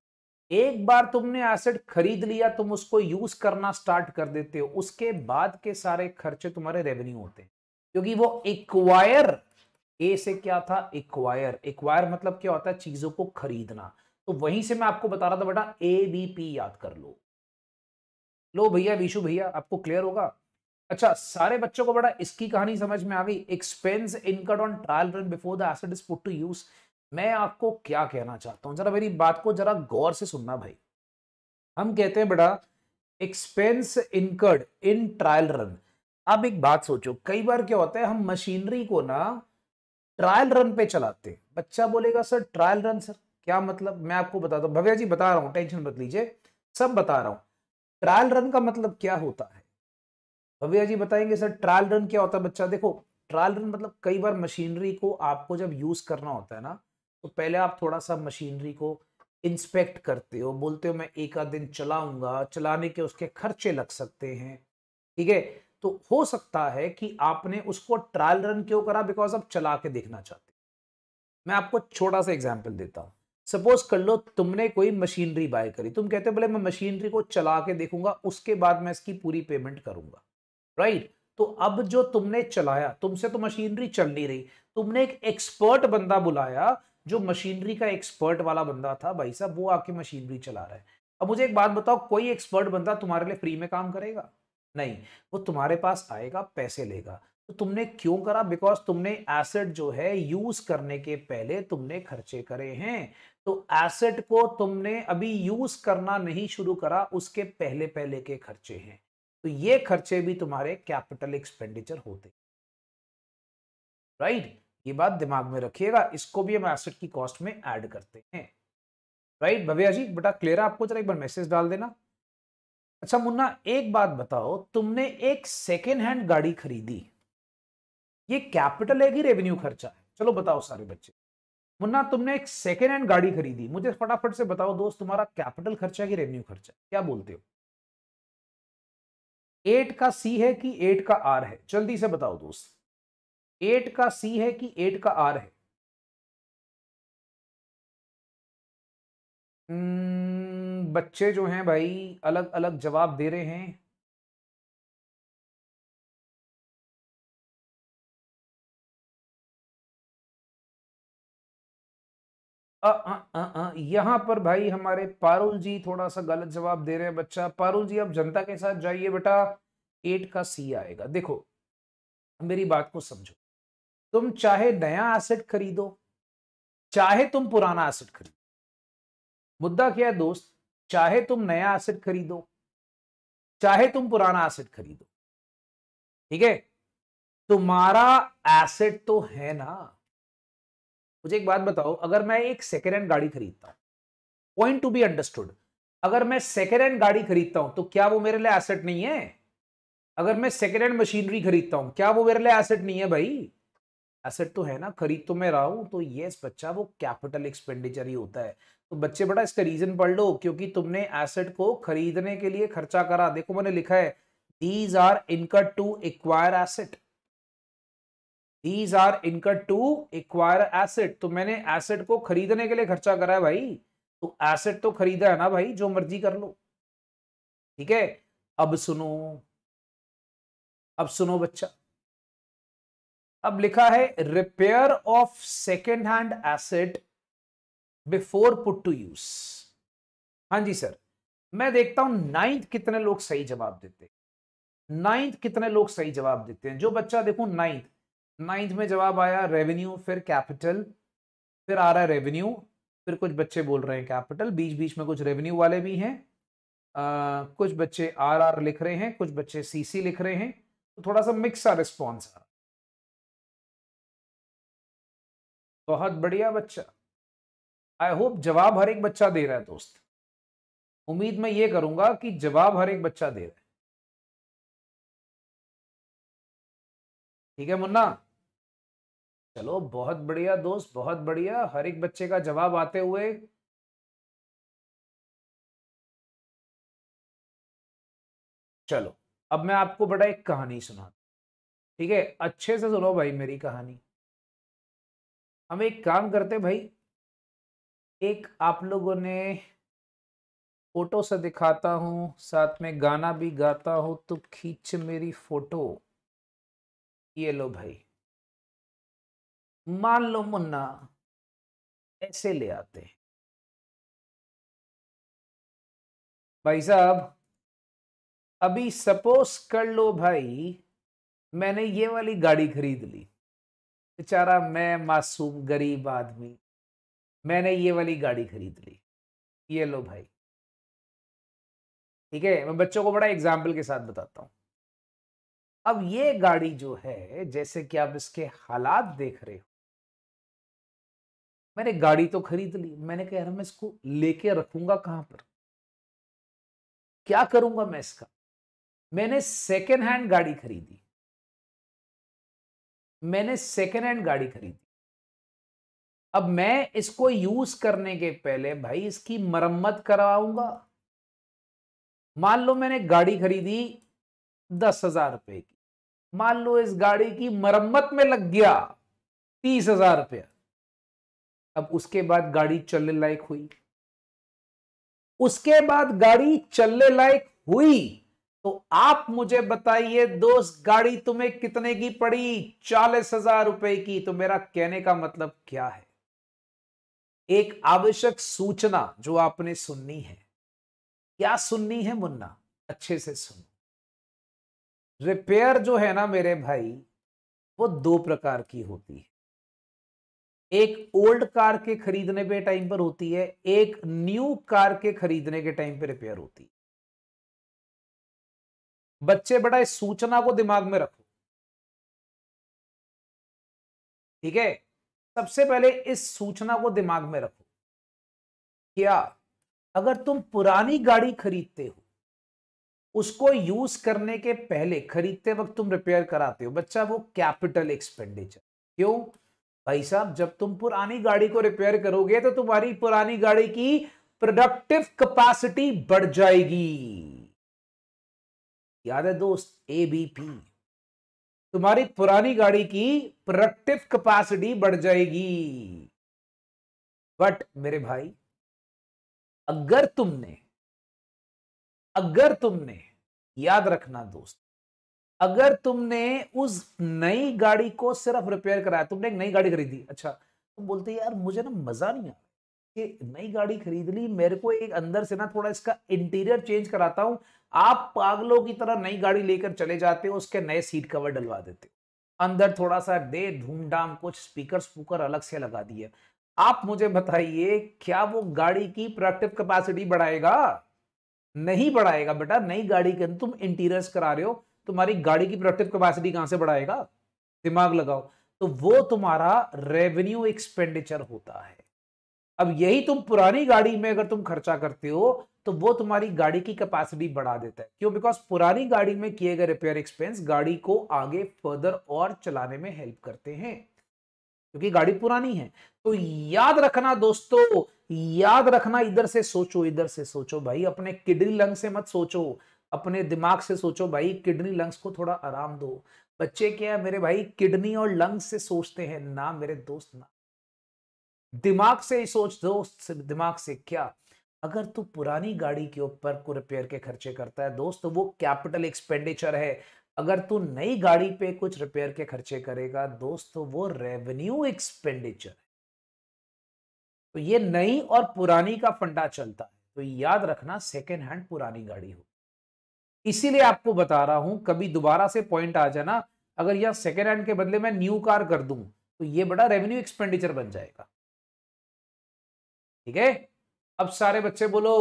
एक बार तुमने एसेट खरीद लिया तुम उसको यूज करना स्टार्ट कर देते हो उसके बाद के सारे खर्चे तुम्हारे रेवेन्यू होते हैं क्योंकि वो एक्वायर ए से क्या था एक्वायर एक्वायर मतलब क्या होता है चीजों को खरीदना तो वहीं से मैं आपको बता रहा था बेटा ए बी पी याद कर लो लो भैया विशु भैया आपको क्लियर होगा अच्छा सारे बच्चों को बड़ा इसकी कहानी समझ में आ गई expense incurred on trial run before the asset is put to use मैं आपको क्या कहना चाहता हूं जरा मेरी बात को जरा गौर से सुनना भाई हम कहते हैं बड़ा expense incurred in trial run अब एक बात सोचो कई बार क्या होता है हम मशीनरी को ना ट्रायल रन पे चलाते हैं बच्चा बोलेगा सर ट्रायल रन सर क्या मतलब मैं आपको बताता हूँ भव्या जी बता रहा हूँ टेंशन मत लीजिए सब बता रहा हूँ ट्रायल रन का मतलब क्या होता है भव्या जी बताएंगे सर ट्रायल रन क्या होता है बच्चा देखो ट्रायल रन मतलब कई बार मशीनरी को आपको जब यूज करना होता है ना तो पहले आप थोड़ा सा मशीनरी को इंस्पेक्ट करते हो बोलते हो मैं एक आध दिन चलाऊंगा चलाने के उसके खर्चे लग सकते हैं ठीक है तो हो सकता है कि आपने उसको ट्रायल रन क्यों करा बिकॉज आप चला के देखना चाहते मैं आपको छोटा सा एग्जाम्पल देता हूं सपोज कर लो तुमने कोई मशीनरी बाय करी तुम कहते हो बोले मैं मशीनरी को चला के देखूंगा उसके बाद मैं इसकी पूरी पेमेंट करूंगा राइट तो अब जो तुमने चलाया तुमसे तो मशीनरी चल नहीं रही तुमने एक एक्सपर्ट बंदा बुलाया जो मशीनरी का एक्सपर्ट वाला बंदा था भाई साहब वो आके मशीनरी चला रहा है अब मुझे एक बात बताओ कोई एक्सपर्ट बंदा तुम्हारे लिए फ्री में काम करेगा नहीं वो तुम्हारे पास आएगा पैसे लेगा तो तुमने क्यों करा बिकॉज तुमने एसेट जो है यूज करने के पहले तुमने खर्चे करे हैं तो एसेट को तुमने अभी यूज करना नहीं शुरू करा उसके पहले पहले के खर्चे हैं तो ये खर्चे भी तुम्हारे कैपिटल एक्सपेंडिचर होते राइट right? ये बात दिमाग में रखिएगा इसको भी हम एसेट की कॉस्ट में ऐड करते हैं राइट right? भव्या जी बेटा क्लियर है आपको जरा एक बार मैसेज डाल देना अच्छा मुन्ना एक बात बताओ तुमने एक सेकेंड हैंड गाड़ी खरीदी ये कैपिटल है कि रेवेन्यू खर्चा है चलो बताओ सारे बच्चे मुन्ना तुमने एक सेकेंड हैंड गाड़ी खरीदी मुझे फटाफट से बताओ दोस्त तुम्हारा कैपिटल खर्चा है कि रेवेन्यू खर्चा क्या बोलते हो एट का सी है कि एट का आर है जल्दी से बताओ दोस्त एट का सी है कि एट का आर है हम्म, बच्चे जो हैं भाई अलग अलग जवाब दे रहे हैं आ, आ, आ, आ, यहाँ पर भाई हमारे पारुल जी थोड़ा सा गलत जवाब दे रहे हैं बच्चा पारुल जी आप जनता के साथ जाइए बेटा एट का सी आएगा देखो मेरी बात को समझो तुम चाहे नया एसेट खरीदो चाहे तुम पुराना एसेट खरीदो मुद्दा क्या है दोस्त चाहे तुम नया एसेट खरीदो चाहे तुम पुराना एसेट खरीदो ठीक है तुम्हारा एसेट तो है ना मुझे एक बात बताओ अगर मैं एक सेकेंड हैंड गाड़ी खरीदता हूं पॉइंट टू बी अंडरस्टूड अगर मैं सेकेंड हैंड गाड़ी खरीदता हूं तो क्या वो मेरे लिए एसेट नहीं है अगर मैं सेकेंड हैंड मशीनरी खरीदता हूं क्या वो मेरे लिए एसेट नहीं है भाई एसेट तो है ना खरीद तो मैं रहा हूं तो यस बच्चा वो कैपिटल एक्सपेंडिचर ही होता है तो बच्चे बेटा इसका रीजन पढ़ लो क्योंकि तुमने एसेट को खरीदने के लिए खर्चा करा देखो मैंने लिखा है these are incurred to acquire asset these are incurred to acquire asset तो मैंने एसेट को खरीदने के लिए खर्चा करा है भाई तो एसेट तो खरीदा है ना भाई जो मर्जी कर लो ठीक है अब सुनो अब सुनो बच्चा अब लिखा है repair of second hand asset before put to use हाँ जी सर मैं देखता हूं नाइन्थ कितने लोग सही जवाब देते हैं नाइन्थ कितने लोग सही जवाब देते हैं जो बच्चा देखो नाइन्थ नाइन्थ में जवाब आया रेवेन्यू फिर कैपिटल फिर आ रहा है रेवेन्यू फिर कुछ बच्चे बोल रहे हैं कैपिटल बीच बीच में कुछ रेवेन्यू वाले भी हैं आ, कुछ बच्चे आर आर लिख रहे हैं कुछ बच्चे सी सी लिख रहे हैं तो थोड़ा सा मिक्स सा रिस्पॉन्स आ बहुत बढ़िया बच्चा आई होप जवाब हर एक बच्चा दे रहा है दोस्त उम्मीद मैं ये करूंगा कि जवाब हर एक बच्चा दे रहा है ठीक है मुन्ना चलो बहुत बढ़िया दोस्त बहुत बढ़िया हर एक बच्चे का जवाब आते हुए चलो अब मैं आपको बड़ा एक कहानी सुना ठीक है अच्छे से सुनो भाई मेरी कहानी हम एक काम करते भाई एक आप लोगों ने फोटो से दिखाता हूँ साथ में गाना भी गाता हूँ तो खींच मेरी फोटो ये लो भाई मान लो मुन्ना ऐसे ले आते हैं भाई साहब अभी सपोज कर लो भाई मैंने ये वाली गाड़ी खरीद ली बेचारा मैं मासूम गरीब आदमी मैंने ये वाली गाड़ी खरीद ली ये लो भाई ठीक है मैं बच्चों को बड़ा एग्जाम्पल के साथ बताता हूं अब ये गाड़ी जो है जैसे कि आप इसके हालात देख रहे हो मैंने गाड़ी तो खरीद ली मैंने कह रहा मैं इसको लेके रखूंगा कहां पर क्या करूंगा मैं इसका मैंने सेकेंड हैंड गाड़ी खरीदी मैंने सेकेंड हैंड गाड़ी खरीदी अब मैं इसको यूज करने के पहले भाई इसकी मरम्मत करवाऊंगा मान लो मैंने गाड़ी खरीदी दस हजार रुपए की मान लो इस गाड़ी की मरम्मत में लग गया तीस हजार रुपया अब उसके बाद गाड़ी चलने लायक हुई उसके बाद गाड़ी चलने लायक हुई तो आप मुझे बताइए दोस्त गाड़ी तुम्हें कितने की पड़ी चालीस हजार रुपए की तो मेरा कहने का मतलब क्या है एक आवश्यक सूचना जो आपने सुननी है क्या सुननी है मुन्ना अच्छे से सुनो रिपेयर जो है ना मेरे भाई वो दो प्रकार की होती है एक ओल्ड कार के खरीदने पे टाइम पर होती है एक न्यू कार के खरीदने के टाइम पे रिपेयर होती है बच्चे बड़ा इस सूचना को दिमाग में रखो ठीक है सबसे पहले इस सूचना को दिमाग में रखो क्या अगर तुम पुरानी गाड़ी खरीदते हो उसको यूज करने के पहले खरीदते वक्त तुम रिपेयर कराते हो बच्चा वो कैपिटल एक्सपेंडिचर क्यों भाई साहब जब तुम पुरानी गाड़ी को रिपेयर करोगे तो तुम्हारी पुरानी गाड़ी की प्रोडक्टिव कैपेसिटी बढ़ जाएगी याद है दोस्त एबीपी तुम्हारी पुरानी गाड़ी की प्रोडक्टिव कैपेसिटी बढ़ जाएगी बट मेरे भाई अगर तुमने अगर तुमने याद रखना दोस्त अगर तुमने उस नई गाड़ी को सिर्फ रिपेयर कराया तुमने एक नई गाड़ी खरीदी अच्छा तुम बोलते यार मुझे ना मजा नहीं आ कि नई गाड़ी खरीद ली मेरे को एक अंदर से ना थोड़ा इसका इंटीरियर चेंज कराता हूं आप पागलों की तरह नई गाड़ी लेकर चले जाते हो उसके नए सीट कवर डलवा देते हो अंदर थोड़ा सा दे धूमधाम कुछ स्पीकर स्पूकर अलग से लगा दिए आप मुझे बताइए क्या वो गाड़ी की प्रोडक्टिव कैपेसिटी बढ़ाएगा नहीं बढ़ाएगा बेटा नई गाड़ी के अंदर तुम इंटीरियर करा रहे हो तुम्हारी गाड़ी की प्रोडक्टिव कैपेसिटी कहां से बढ़ाएगा दिमाग लगाओ तो वो तुम्हारा रेवेन्यू एक्सपेंडिचर होता है अब यही तुम पुरानी गाड़ी में अगर तुम खर्चा करते हो तो वो तुम्हारी गाड़ी की कैपेसिटी बढ़ा देता है क्यों बिकॉज पुरानी गाड़ी में किए गए रिपेयर एक्सपेंस गाड़ी को आगे फर्दर और चलाने में हेल्प करते हैं क्योंकि गाड़ी पुरानी है तो याद रखना दोस्तों याद रखना इधर से सोचो इधर से सोचो भाई अपने किडनी लंग से मत सोचो अपने दिमाग से सोचो भाई किडनी लंग्स को थोड़ा आराम दो बच्चे क्या है मेरे भाई किडनी और लंग्स से सोचते हैं ना मेरे दोस्त ना दिमाग से ही सोच दोस्त दिमाग से क्या अगर तू पुरानी गाड़ी के ऊपर को रिपेयर के खर्चे करता है दोस्त वो कैपिटल एक्सपेंडिचर है अगर तू नई गाड़ी पे कुछ रिपेयर के खर्चे करेगा दोस्त वो रेवेन्यू एक्सपेंडिचर है तो ये नई और पुरानी का फंडा चलता है तो याद रखना सेकेंड हैंड पुरानी गाड़ी हो इसीलिए आपको बता रहा हूं कभी दोबारा से पॉइंट आ जाना अगर यह सेकेंड हैंड के बदले मैं न्यू कार कर दूं तो ये बड़ा रेवेन्यू एक्सपेंडिचर बन जाएगा ठीक है अब सारे बच्चे बोलो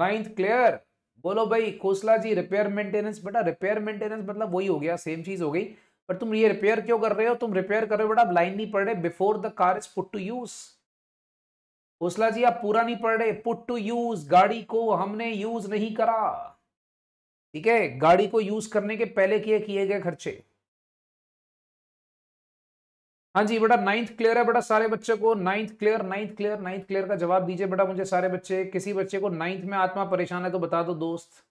नाइन्थ क्लियर बोलो भाई खोसला जी रिपेयर मेंटेनेंस बेटा रिपेयर मेंटेनेंस मतलब वही हो गया सेम चीज हो गई पर तुम ये रिपेयर क्यों कर रहे हो तुम रिपेयर कर रहे हो बेटा लाइन नहीं पढ़ रहे before the car is put to use Khosla ji आप पूरा नहीं पढ़ रहे पुट टू यूज गाड़ी को हमने यूज नहीं करा ठीक है गाड़ी को यूज करने के पहले किए किए गए खर्चे हाँ जी बेटा नाइन्थ क्लियर है बेटा सारे बच्चे को ninth clear ninth clear ninth clear का जवाब दीजिए बेटा मुझे सारे बच्चे किसी बच्चे को नाइन्थ में आत्मा परेशान है तो बता दो दोस्त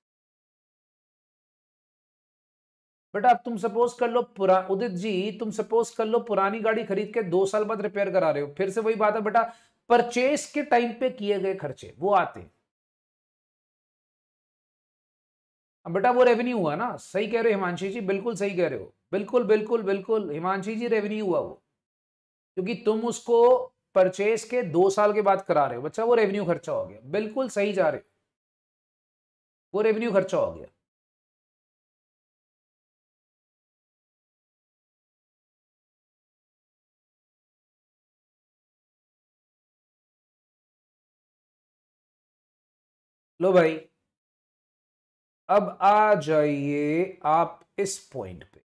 बेटा अब तुम सपोज कर लो पुरा उदित जी तुम सपोज कर लो पुरानी गाड़ी खरीद के दो साल बाद रिपेयर करा रहे हो फिर से वही बात है बेटा परचेस के टाइम पे किए गए खर्चे वो आते हैं बेटा वो रेवेन्यू हुआ ना सही कह रहे हो हिमांशी जी बिल्कुल सही कह रहे हो बिल्कुल बिल्कुल बिल्कुल हिमांशी जी रेवेन्यू हुआ वो क्योंकि तुम उसको परचेज के दो साल के बाद करा रहे हो बच्चा वो रेवेन्यू खर्चा हो गया बिल्कुल सही जा रहे वो रेवेन्यू खर्चा हो गया लो भाई अब आ जाइए आप इस पॉइंट पे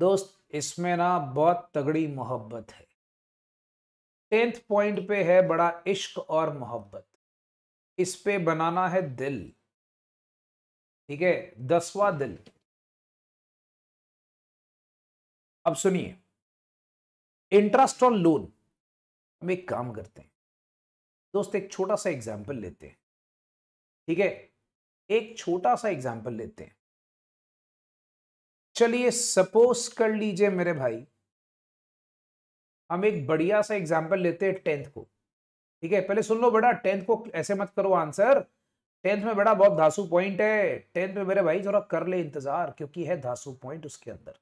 दोस्त इसमें ना बहुत तगड़ी मोहब्बत है टेंथ पॉइंट पे है बड़ा इश्क और मोहब्बत इस पे बनाना है दिल ठीक है दसवा दिल अब सुनिए इंटरेस्ट ऑन लोन हम एक काम करते हैं दोस्त एक छोटा सा एग्जाम्पल लेते हैं ठीक है एक छोटा सा एग्जाम्पल लेते हैं चलिए सपोज कर लीजिए मेरे भाई हम एक बढ़िया सा एग्जाम्पल लेते हैं टेंथ को ठीक है पहले सुन लो बेटा टेंथ को ऐसे मत करो आंसर टेंथ में बड़ा बहुत धासु पॉइंट है टेंथ में मेरे भाई जरा कर ले इंतजार क्योंकि है धासु पॉइंट उसके अंदर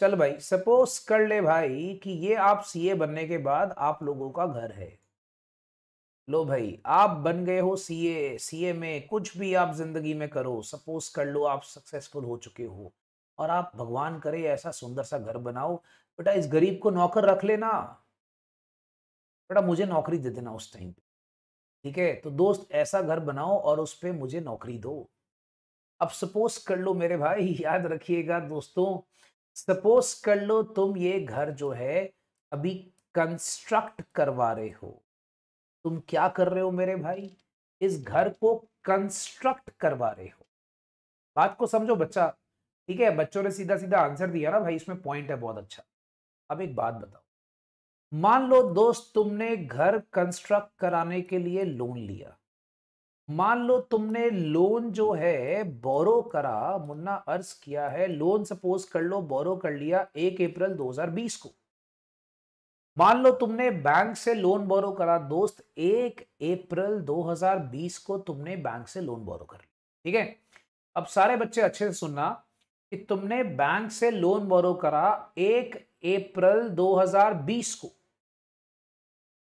चल भाई सपोज कर ले भाई कि ये आप सीए बनने के बाद आप लोगों का घर है लो भाई आप बन गए हो सीए सीए में कुछ भी आप जिंदगी में करो सपोज कर लो आप सक्सेसफुल हो चुके हो और आप भगवान करे ऐसा सुंदर सा घर बनाओ बेटा इस गरीब को नौकर रख लेना बेटा मुझे नौकरी दे देना उस टाइम पे ठीक है तो दोस्त ऐसा घर बनाओ और उस पर मुझे नौकरी दो अब सपोज कर लो मेरे भाई याद रखिएगा दोस्तों सपोज कर लो तुम ये घर जो है अभी कंस्ट्रक्ट करवा रहे हो तुम क्या कर रहे हो मेरे भाई इस घर को कंस्ट्रक्ट करवा रहे हो बात को समझो बच्चा ठीक है बच्चों ने सीधा सीधा आंसर दिया ना भाई इसमें पॉइंट है बहुत अच्छा अब एक बात बताओ मान लो दोस्त तुमने घर कंस्ट्रक्ट कराने के लिए लोन लिया मान लो तुमने लोन जो है बोरो करा मुन्ना अर्ज किया है लोन सपोज कर लो बोरो कर लिया एक अप्रैल 2020 को मान लो तुमने बैंक से लोन बोरो करा दोस्त एक अप्रैल 2020 को तुमने बैंक से लोन बोरो कर लिया ठीक है अब सारे बच्चे अच्छे से सुनना कि तुमने बैंक से लोन बोरो करा एक अप्रैल 2020 को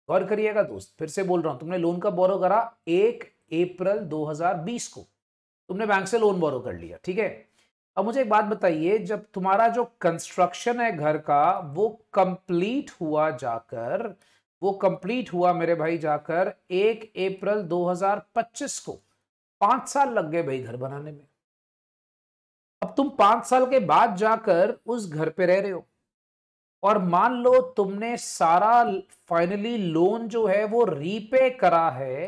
गौर करिएगा दोस्त फिर से बोल रहा हूं तुमने लोन का बोरो करा एक अप्रैल 2020 को तुमने बैंक से लोन बोरो कर लिया ठीक है अब मुझे एक बात बताइए जब तुम्हारा जो कंस्ट्रक्शन है घर का वो कंप्लीट हुआ जाकर वो कंप्लीट हुआ मेरे भाई जाकर एक अप्रैल 2025 को पांच साल लग गए भाई घर बनाने में अब तुम पांच साल के बाद जाकर उस घर पे रह रहे हो और मान लो तुमने सारा फाइनली लोन जो है वो रीपे करा है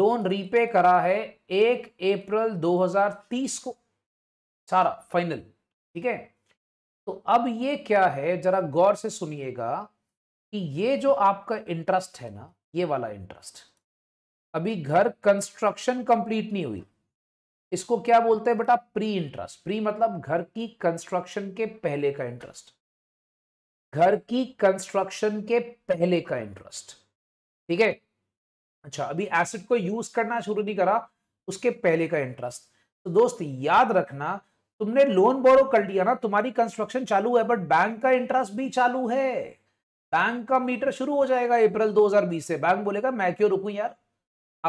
लोन रीपे करा है एक अप्रैल 2030 को सारा फाइनल ठीक है तो अब ये क्या है जरा गौर से सुनिएगा कि ये जो आपका इंटरेस्ट है ना ये वाला इंटरेस्ट अभी घर कंस्ट्रक्शन कंप्लीट नहीं हुई इसको क्या बोलते हैं बेटा प्री इंटरेस्ट प्री मतलब घर की कंस्ट्रक्शन के पहले का इंटरेस्ट घर की कंस्ट्रक्शन के पहले का इंटरेस्ट ठीक है अच्छा अभी एसिड को यूज करना शुरू नहीं करा उसके पहले का इंटरेस्ट तो दोस्त याद रखना तुमने लोन बोरो कर लिया ना तुम्हारी कंस्ट्रक्शन चालू है बट बैंक का इंटरेस्ट भी चालू है बैंक का मीटर शुरू हो जाएगा अप्रैल 2020 से बैंक बोलेगा मैं क्यों रुकू यार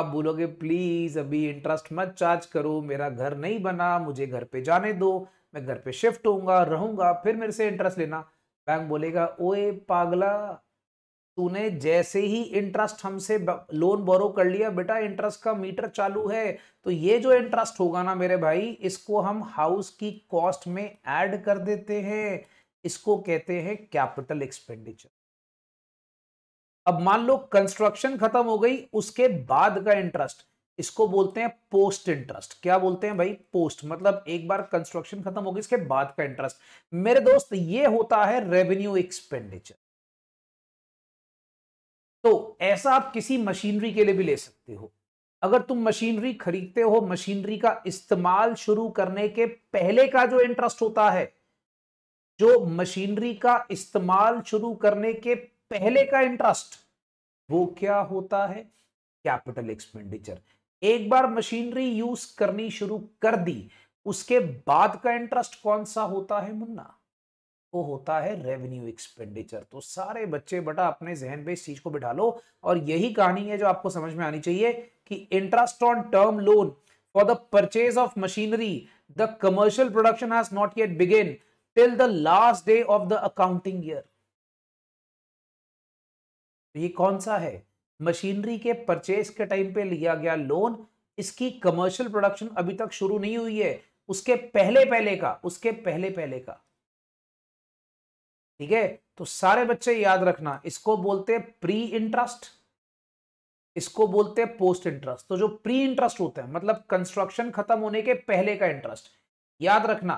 आप बोलोगे प्लीज अभी इंटरेस्ट मत चार्ज करो मेरा घर नहीं बना मुझे घर पे जाने दो मैं घर पे शिफ्ट होऊंगा रहूंगा फिर मेरे से इंटरेस्ट लेना बैंक बोलेगा ओए पागला तूने जैसे ही इंटरेस्ट हमसे लोन बोरो कर लिया बेटा इंटरेस्ट का मीटर चालू है तो ये जो इंटरेस्ट होगा ना मेरे भाई इसको हम हाउस की कॉस्ट में ऐड कर देते हैं इसको कहते हैं कैपिटल एक्सपेंडिचर अब मान लो कंस्ट्रक्शन खत्म हो गई उसके बाद का इंटरेस्ट इसको बोलते हैं पोस्ट इंटरेस्ट क्या बोलते हैं भाई पोस्ट मतलब एक बार कंस्ट्रक्शन खत्म हो गई इसके बाद का इंटरेस्ट मेरे दोस्त ये होता है रेवेन्यू एक्सपेंडिचर तो ऐसा आप किसी मशीनरी के लिए भी ले सकते हो अगर तुम मशीनरी खरीदते हो मशीनरी का इस्तेमाल शुरू करने के पहले का जो इंटरेस्ट होता है जो मशीनरी का इस्तेमाल शुरू करने के पहले का इंटरेस्ट वो क्या होता है कैपिटल एक्सपेंडिचर एक बार मशीनरी यूज करनी शुरू कर दी उसके बाद का इंटरेस्ट कौन सा होता है मुन्ना वो होता है रेवेन्यू एक्सपेंडिचर तो सारे बच्चे बटा अपने जहन में इस चीज को बिठा लो और यही कहानी है जो आपको समझ में आनी चाहिए कि interest on term loan for the purchase of machinery the commercial production has not yet begin till the last day of the accounting year ये कौन सा है मशीनरी के परचेज के टाइम पे लिया गया लोन इसकी कमर्शियल प्रोडक्शन अभी तक शुरू नहीं हुई है उसके पहले पहले का उसके पहले पहले का ठीक है तो सारे बच्चे याद रखना इसको बोलते हैं प्री इंटरेस्ट इसको बोलते हैं पोस्ट इंटरेस्ट तो जो प्री इंटरेस्ट होता है मतलब कंस्ट्रक्शन खत्म होने के पहले का इंटरेस्ट याद रखना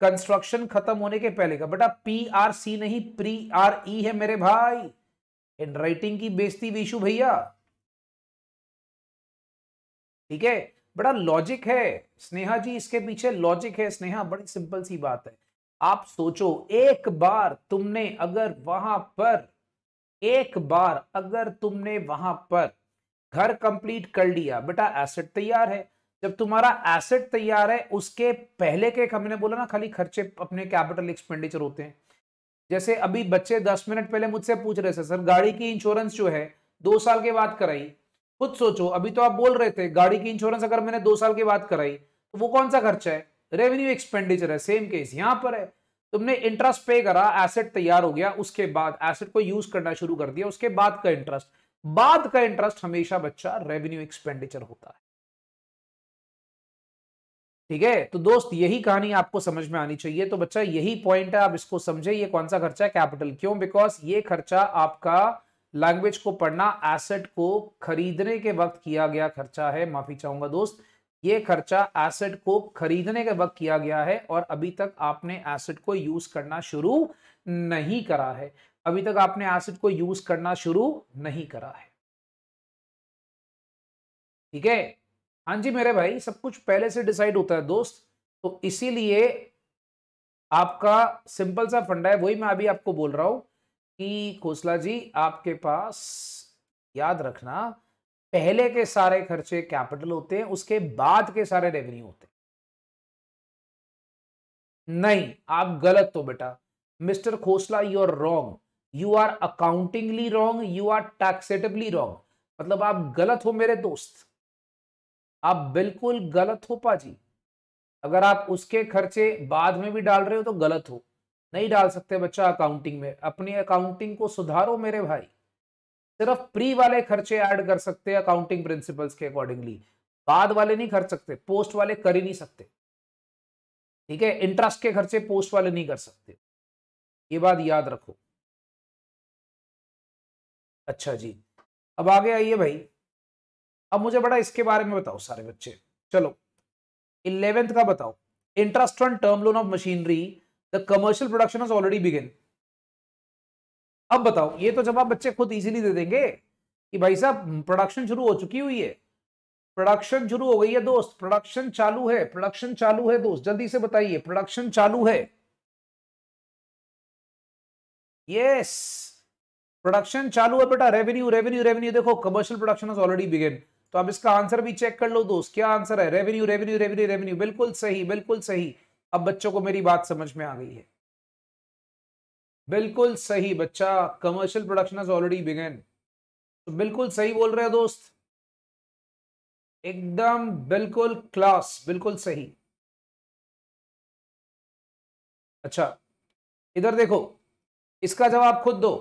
कंस्ट्रक्शन खत्म होने के पहले का बेटा पी आर सी नहीं प्री आर ई है मेरे भाई इन राइटिंग की बेजती विशु भैया ठीक है बड़ा लॉजिक है स्नेहा जी इसके पीछे लॉजिक है स्नेहा बड़ी सिंपल सी बात है आप सोचो एक बार तुमने अगर वहां पर एक बार अगर तुमने वहां पर घर कंप्लीट कर लिया बेटा एसेट तैयार है जब तुम्हारा एसेट तैयार है उसके पहले के हमने बोला ना खाली खर्चे अपने कैपिटल एक्सपेंडिचर होते हैं जैसे अभी बच्चे दस मिनट पहले मुझसे पूछ रहे थे सर गाड़ी की इंश्योरेंस जो है दो साल के बाद कराई खुद सोचो अभी तो आप बोल रहे थे गाड़ी की इंश्योरेंस अगर मैंने दो साल के बाद कराई तो वो कौन सा खर्चा है रेवेन्यू एक्सपेंडिचर है सेम केस यहां पर है तुमने इंटरेस्ट पे करा एसेट तैयार हो गया उसके बाद एसेट को यूज करना शुरू कर दिया उसके बाद का इंटरेस्ट बाद का इंटरेस्ट हमेशा बच्चा रेवेन्यू एक्सपेंडिचर होता है ठीक है तो दोस्त यही कहानी आपको समझ में आनी चाहिए तो बच्चा यही पॉइंट है आप इसको समझे ये कौन सा खर्चा है कैपिटल क्यों बिकॉज ये खर्चा आपका लैंग्वेज को पढ़ना एसेट को खरीदने के वक्त किया गया खर्चा है माफी चाहूंगा दोस्त ये खर्चा एसेट को खरीदने के वक्त किया गया है और अभी तक आपने एसेट को यूज करना शुरू नहीं करा है अभी तक आपने एसेट को यूज करना शुरू नहीं करा है ठीक है हाँ जी मेरे भाई सब कुछ पहले से डिसाइड होता है दोस्त तो इसीलिए आपका सिंपल सा फंडा है वही मैं अभी आपको बोल रहा हूं कि खोसला जी आपके पास याद रखना पहले के सारे खर्चे कैपिटल होते हैं उसके बाद के सारे रेवेन्यू होते हैं नहीं आप गलत हो बेटा mister Khosla you are wrong you are accountingly wrong you are taxatively wrong मतलब आप गलत हो मेरे दोस्त आप बिल्कुल गलत हो पाजी अगर आप उसके खर्चे बाद में भी डाल रहे हो तो गलत हो नहीं डाल सकते बच्चा अकाउंटिंग में अपनी अकाउंटिंग को सुधारो मेरे भाई सिर्फ प्री वाले खर्चे ऐड कर सकते हैं अकाउंटिंग प्रिंसिपल्स के अकॉर्डिंगली बाद वाले नहीं खर्च सकते पोस्ट वाले कर ही नहीं सकते ठीक है इंटरेस्ट के खर्चे पोस्ट वाले नहीं कर सकते ये बात याद रखो अच्छा जी अब आगे आइए भाई अब मुझे बड़ा इसके बारे में बताओ सारे बच्चे चलो इलेवेंथ का बताओ interest on term loan of machinery the commercial production already begin अब बताओ ये तो जवाब बच्चे खुद इजीली दे देंगे कि भाई साहब प्रोडक्शन शुरू हो चुकी हुई है प्रोडक्शन शुरू हो गई है दोस्त प्रोडक्शन चालू है प्रोडक्शन चालू है दोस्त जल्दी से बताइए प्रोडक्शन चालू है यस प्रोडक्शन चालू है बेटा रेवेन्यू रेवेन्यू रेवेन्यू देखो कमर्शियल प्रोडक्शन ऑलरेडी बिगिन तो अब इसका आंसर भी चेक कर लो दोस्त क्या आंसर है रेवेन्यू रेवेन्यू रेवेन्यू रेवेन्यू बिल्कुल सही बिल्कुल सही अब बच्चों को मेरी बात समझ में आ गई है बिल्कुल सही बच्चा कमर्शियल प्रोडक्शन ऑलरेडी बिगेन तो बिल्कुल सही बोल रहे हो दोस्त एकदम बिल्कुल क्लास बिल्कुल सही अच्छा इधर देखो इसका जवाब खुद दो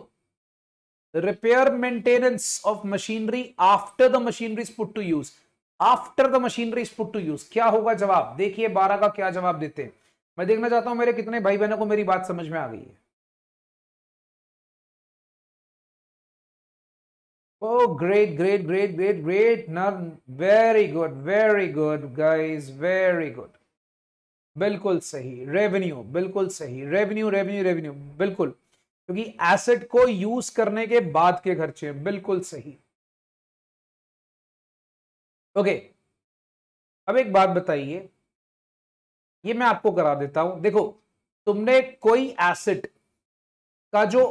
repair maintenance of machinery after the machinery put to use after the machinery put to use क्या होगा जवाब देखिए बारह का क्या जवाब देते हैं मैं देखना चाहता हूं मेरे कितने भाई बहनों को मेरी बात समझ में आ गई है Oh, great, great, great, great, great. Now, very good, very good, guys, very good. बिल्कुल सही रेवेन्यू बिल्कुल सही रेवेन्यू रेवेन्यू रेवेन्यू बिल्कुल क्योंकि एसेट को यूज करने के बाद के खर्चे बिल्कुल सही ओके अब एक बात बताइए ये मैं आपको करा देता हूं देखो तुमने कोई एसेट का जो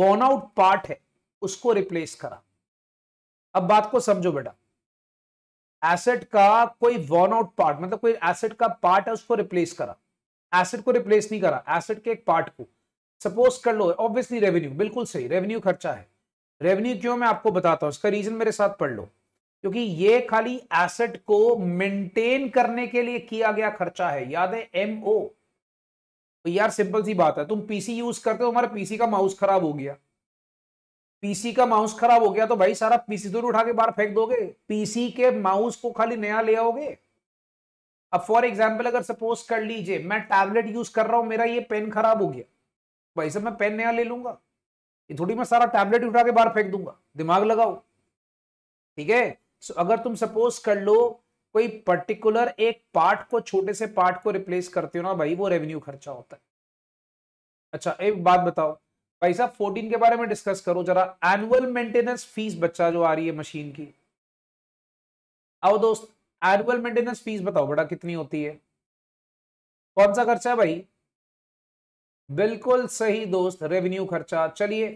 वॉन आउट पार्ट है उसको रिप्लेस करा अब बात को समझो बेटा एसेट का कोई वॉर्न आउट पार्ट मतलब कोई एसेट का पार्ट है उसको रिप्लेस करा एसेट को रिप्लेस नहीं करा एसेट के एक पार्ट को सपोज कर लो ऑब्वियसली रेवेन्यू बिल्कुल सही रेवेन्यू खर्चा है रेवेन्यू क्यों मैं आपको बताता हूं उसका रीजन मेरे साथ पढ़ लो क्योंकि ये खाली एसेट को मेंटेन करने के लिए किया गया खर्चा है याद है एमओ तो यार सिंपल सी बात है तुम पीसी यूज करते हो तुम्हारा पीसी का माउस खराब हो गया पीसी का माउस खराब हो गया तो भाई सारा पीसी दूर तो उठा के बाहर फेंक दोगे पीसी के माउस को खाली नया ले आओगे अब फॉर एग्जाम्पल अगर सपोज कर लीजिए मैं टैबलेट यूज कर रहा हूं मेरा ये पेन खराब हो गया भाई सब मैं पेन नया ले लूंगा ये थोड़ी मैं सारा टैबलेट उठा के बाहर फेंक दूंगा दिमाग लगाओ ठीक है so, अगर तुम सपोज कर लो कोई पर्टिकुलर एक पार्ट को छोटे से पार्ट को रिप्लेस करते हो ना भाई वो रेवेन्यू खर्चा होता है अच्छा एक बात बताओ भाई साहब 14 के बारे में डिस्कस करो जरा एनुअल मेंटेनेंस फीस बच्चा जो आ रही है मशीन की आओ दोस्त एनुअल मेंटेनेंस फीस बताओ बड़ा कितनी होती है कौन सा खर्चा है भाई बिल्कुल सही दोस्त रेवेन्यू खर्चा चलिए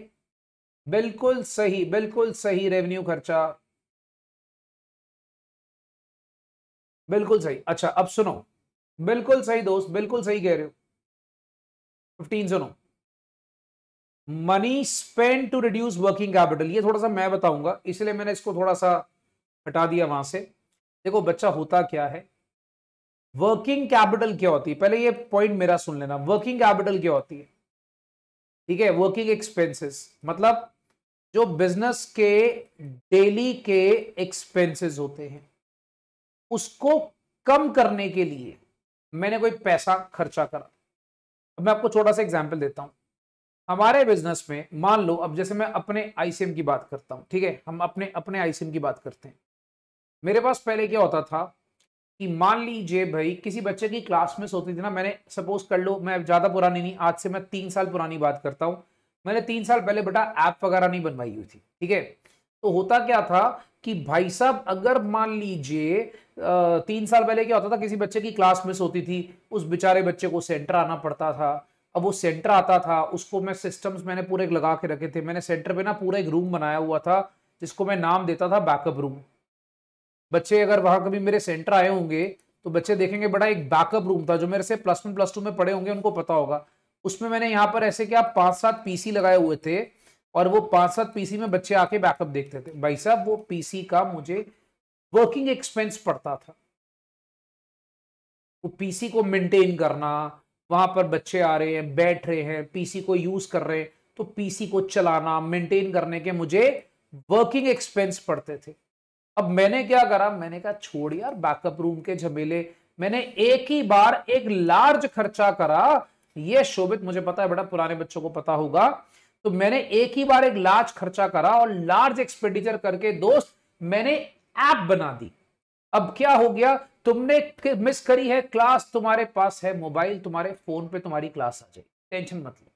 बिल्कुल सही बिल्कुल सही रेवेन्यू खर्चा बिल्कुल सही अच्छा अब सुनो बिल्कुल सही दोस्त बिल्कुल सही कह रहे हो फिफ्टीन सुनो money spend to reduce working capital ये थोड़ा सा मैं बताऊंगा इसलिए मैंने इसको थोड़ा सा हटा दिया वहां से देखो बच्चा होता क्या है वर्किंग कैपिटल क्या होती है पहले ये पॉइंट मेरा सुन लेना वर्किंग कैपिटल क्या होती है ठीक है वर्किंग एक्सपेंसेस मतलब जो बिजनेस के डेली के एक्सपेंसेस होते हैं उसको कम करने के लिए मैंने कोई पैसा खर्चा करा अब मैं आपको छोटा सा एग्जाम्पल देता हूं हमारे बिजनेस में मान लो अब जैसे मैं अपने आईसीएम की बात करता हूँ ठीक है हम अपने अपने आईसीएम की बात करते हैं मेरे पास पहले क्या होता था कि मान लीजिए भाई किसी बच्चे की क्लास मिस होती थी ना मैंने सपोज कर लो मैं ज़्यादा पुरानी नहीं आज से मैं तीन साल पुरानी बात करता हूँ मैंने तीन साल पहले बेटा ऐप वगैरह नहीं बनवाई हुई थी ठीक है तो होता क्या था कि भाई साहब अगर मान लीजिए तीन साल पहले क्या होता था किसी बच्चे की क्लास मिस होती थी उस बेचारे बच्चे को सेंटर आना पड़ता था अब वो सेंटर आता था उसको मैं सिस्टम्स मैंने पूरे लगा के रखे थे मैंने सेंटर पे ना पूरा एक रूम बनाया हुआ था जिसको मैं नाम देता था बैकअप रूम बच्चे अगर वहाँ कभी मेरे सेंटर आए होंगे तो बच्चे देखेंगे बड़ा एक बैकअप रूम था जो मेरे से प्लस वन प्लस टू में पड़े होंगे उनको पता होगा उसमें मैंने यहाँ पर ऐसे क्या पाँच सात पीसी लगाए हुए थे और वो पाँच सात पीसी में बच्चे आके बैकअप देखते थे भाई साहब वो पीसी का मुझे वर्किंग एक्सपेंस पड़ता था वो पीसी को मेंटेन करना वहां पर बच्चे आ रहे हैं बैठ रहे हैं पीसी को यूज कर रहे हैं तो पीसी को चलाना मेंटेन करने के मुझे वर्किंग एक्सपेंस पड़ते थे अब मैंने क्या करा मैंने कहा छोड़ यार बैकअप रूम के झमेले मैंने एक ही बार एक लार्ज खर्चा करा ये शोभित मुझे पता है बेटा पुराने बच्चों को पता होगा तो मैंने एक ही बार एक लार्ज खर्चा करा और लार्ज एक्सपेंडिचर करके दोस्त मैंने ऐप बना दी अब क्या हो गया तुमने मिस करी है क्लास तुम्हारे पास है मोबाइल तुम्हारे फोन पे तुम्हारी क्लास आ जाएगी टेंशन मत लो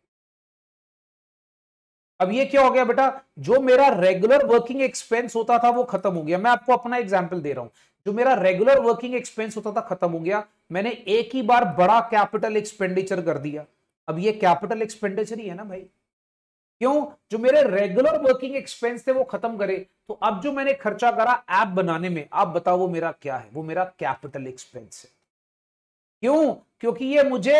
अब ये क्या हो गया बेटा जो मेरा रेगुलर वर्किंग एक्सपेंस होता था वो खत्म हो गया मैं आपको अपना एग्जाम्पल दे रहा हूं जो मेरा रेगुलर वर्किंग एक्सपेंस होता था खत्म हो गया मैंने एक ही बार बड़ा कैपिटल एक्सपेंडिचर कर दिया अब ये कैपिटल एक्सपेंडिचर ही है ना भाई क्यों जो मेरे रेगुलर वर्किंग एक्सपेंस थे वो खत्म करे तो अब जो मैंने खर्चा करा ऐप बनाने में आप बताओ वो मेरा क्या है वो मेरा कैपिटल एक्सपेंस है क्यों क्योंकि ये मुझे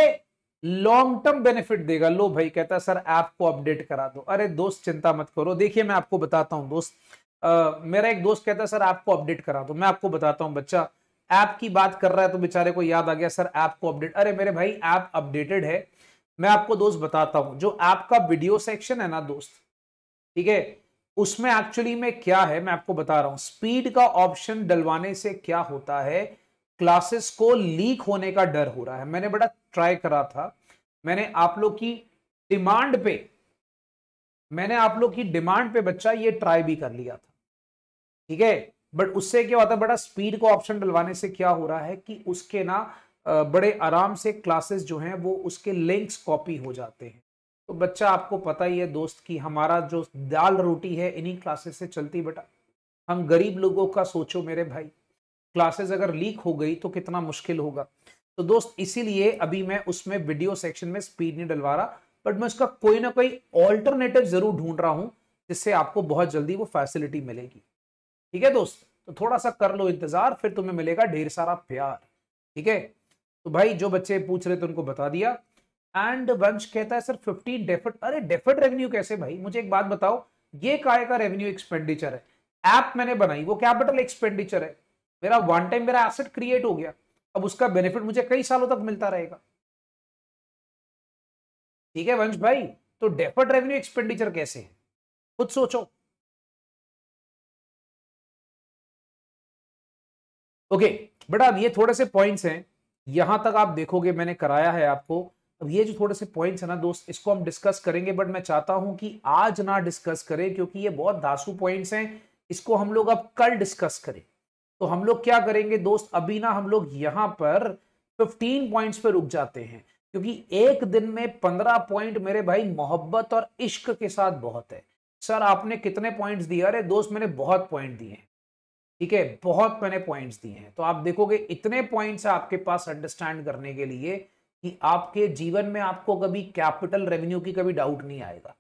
लॉन्ग टर्म बेनिफिट देगा लो भाई कहता है सर ऐप को अपडेट करा दो अरे दोस्त चिंता मत करो देखिए मैं आपको बताता हूँ दोस्त मेरा एक दोस्त कहता है सर ऐप को अपडेट करा दो मैं आपको बताता हूँ बच्चा ऐप की बात कर रहा है तो बेचारे को याद आ गया सर ऐप को अपडेट अरे मेरे भाई ऐप अपडेटेड है मैं आपको दोस्त बताता हूं जो आपका वीडियो सेक्शन है ना दोस्त ठीक है उसमें एक्चुअली में क्या है मैं आपको बता रहा हूं स्पीड का ऑप्शन डलवाने से क्या होता है क्लासेस को लीक होने का डर हो रहा है मैंने बड़ा ट्राई करा था मैंने आप लोग की डिमांड पे मैंने आप लोग की डिमांड पे बच्चा ये ट्राई भी कर लिया था ठीक है बट उससे क्या होता है बड़ा स्पीड को ऑप्शन डलवाने से क्या हो रहा है कि उसके ना बड़े आराम से क्लासेस जो हैं वो उसके लिंक्स कॉपी हो जाते हैं तो बच्चा आपको पता ही है दोस्त कि हमारा जो दाल रोटी है इन्हीं क्लासेस से चलती बेटा हम गरीब लोगों का सोचो मेरे भाई क्लासेस अगर लीक हो गई तो कितना मुश्किल होगा तो दोस्त इसीलिए अभी मैं उसमें वीडियो सेक्शन में स्पीड नहीं डलवा रहा बट मैं उसका कोई ना कोई ऑल्टरनेटिव जरूर ढूंढ रहा हूँ जिससे आपको बहुत जल्दी वो फैसिलिटी मिलेगी ठीक है दोस्त तो थोड़ा सा कर लो इंतजार फिर तुम्हें मिलेगा ढेर सारा प्यार ठीक है तो भाई जो बच्चे पूछ रहे थे उनको बता दिया एंड वंश कहता है सर 15 डेफर्ड अरे डेफर्ड रेवेन्यू कैसे भाई मुझे एक बात बताओ ये काय का रेवेन्यू एक्सपेंडिचर है ऐप मैंने बनाई वो कैपिटल एक्सपेंडिचर है मेरा वन टाइम मेरा एसेट क्रिएट हो गया अब उसका बेनिफिट मुझे कई सालों तक मिलता रहेगा ठीक है वंश भाई तो डेफर्ड रेवेन्यू एक्सपेंडिचर कैसे है खुद सोचो ओके okay, बेटा ये थोड़े से पॉइंट्स हैं यहां तक आप देखोगे मैंने कराया है आपको अब ये जो थोड़े से पॉइंट्स है ना दोस्त इसको हम डिस्कस करेंगे बट मैं चाहता हूं कि आज ना डिस्कस करें क्योंकि ये बहुत धासु पॉइंट्स हैं इसको हम लोग अब कल डिस्कस करें तो हम लोग क्या करेंगे दोस्त अभी ना हम लोग यहाँ पर फिफ्टीन पॉइंट्स पर रुक जाते हैं क्योंकि एक दिन में पंद्रह पॉइंट मेरे भाई मोहब्बत और इश्क के साथ बहुत है सर आपने कितने पॉइंट्स दिए अरे दोस्त मैंने बहुत पॉइंट दिए हैं ठीक है बहुत मैंने पॉइंट्स दिए हैं तो आप देखोगे इतने पॉइंट्स हैं आपके पास अंडरस्टैंड करने के लिए कि आपके जीवन में आपको कभी कैपिटल रेवेन्यू की कभी डाउट नहीं आएगा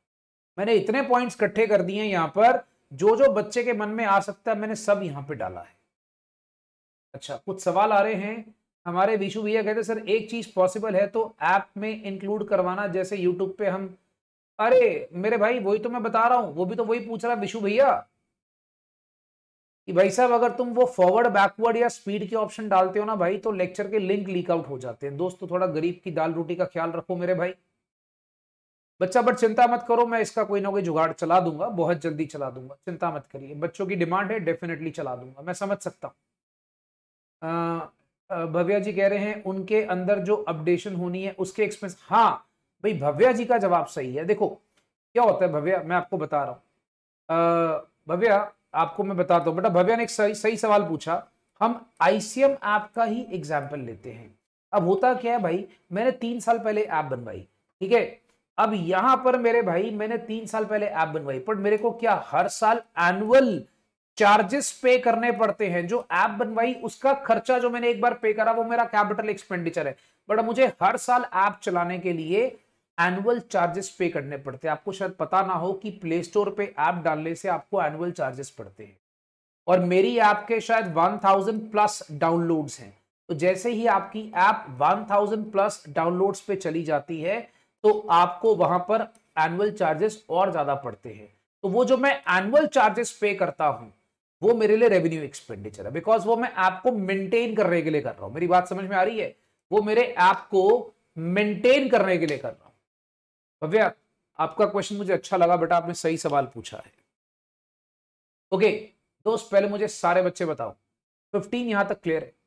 मैंने इतने पॉइंट्स इकट्ठे कर दिए हैं यहाँ पर जो जो बच्चे के मन में आ सकता है मैंने सब यहाँ पे डाला है अच्छा कुछ सवाल आ रहे हैं हमारे विशु भैया कहते सर एक चीज पॉसिबल है तो ऐप में इंक्लूड करवाना जैसे यूट्यूब पे हम अरे मेरे भाई वही तो मैं बता रहा हूँ वो भी तो वही पूछ रहा है विशु भैया कि भाई साहब अगर तुम वो फॉरवर्ड बैकवर्ड या स्पीड के ऑप्शन डालते हो ना भाई तो लेक्चर के लिंक लीक आउट हो जाते हैं दोस्तों थोड़ा गरीब की दाल रोटी का ख्याल रखो मेरे भाई बच्चा बट चिंता मत करो मैं इसका कोई ना कोई जुगाड़ चला दूंगा बहुत जल्दी चला दूंगा चिंता मत करिए बच्चों की डिमांड है डेफिनेटली चला दूंगा मैं समझ सकता हूँ भव्या जी कह रहे हैं उनके अंदर जो अपडेशन होनी है उसके एक्सपेंस हाँ भाई भव्या जी का जवाब सही है देखो क्या होता है भव्या मैं आपको बता रहा हूँ भव्या आपको मैं बताता हूँ बेटा भव्या ने एक सही सही सवाल पूछा हम आईसीएम ऐप का ही एग्जाम्पल लेते हैं अब होता क्या है भाई मैंने तीन साल पहले ऐप बनवाई ठीक है अब यहां पर मेरे भाई मैंने तीन साल पहले ऐप बनवाई पर मेरे को क्या हर साल एनुअल चार्जेस पे करने पड़ते हैं जो ऐप बनवाई उसका खर्चा जो मैंने एक बार पे करा वो मेरा कैपिटल एक्सपेंडिचर है बट मुझे हर साल ऐप चलाने के लिए एनुअल चार्जेस पे करने पड़ते हैं आपको शायद पता ना हो कि प्ले स्टोर पे ऐप डालने से आपको एनुअल चार्जेस पड़ते हैं और मेरी ऐप के शायद 1000 प्लस डाउनलोड्स हैं तो जैसे ही आपकी ऐप 1000 प्लस डाउनलोड्स पे चली जाती है तो आपको वहां पर एनुअल चार्जेस और ज़्यादा पड़ते हैं तो वो जो मैं एनुअल चार्जेस पे करता हूँ वो मेरे लिए रेवेन्यू एक्सपेंडिचर है बिकॉज वो मैं ऐप को मेंटेन करने के लिए कर रहा हूँ मेरी बात समझ में आ रही है वो मेरे ऐप को मेंटेन करने के लिए कर रहा हूँ भव्या आपका क्वेश्चन मुझे अच्छा लगा बेटा आपने सही सवाल पूछा है ओके दोस्त पहले मुझे सारे बच्चे बताओ फिफ्टीन यहां तक क्लियर है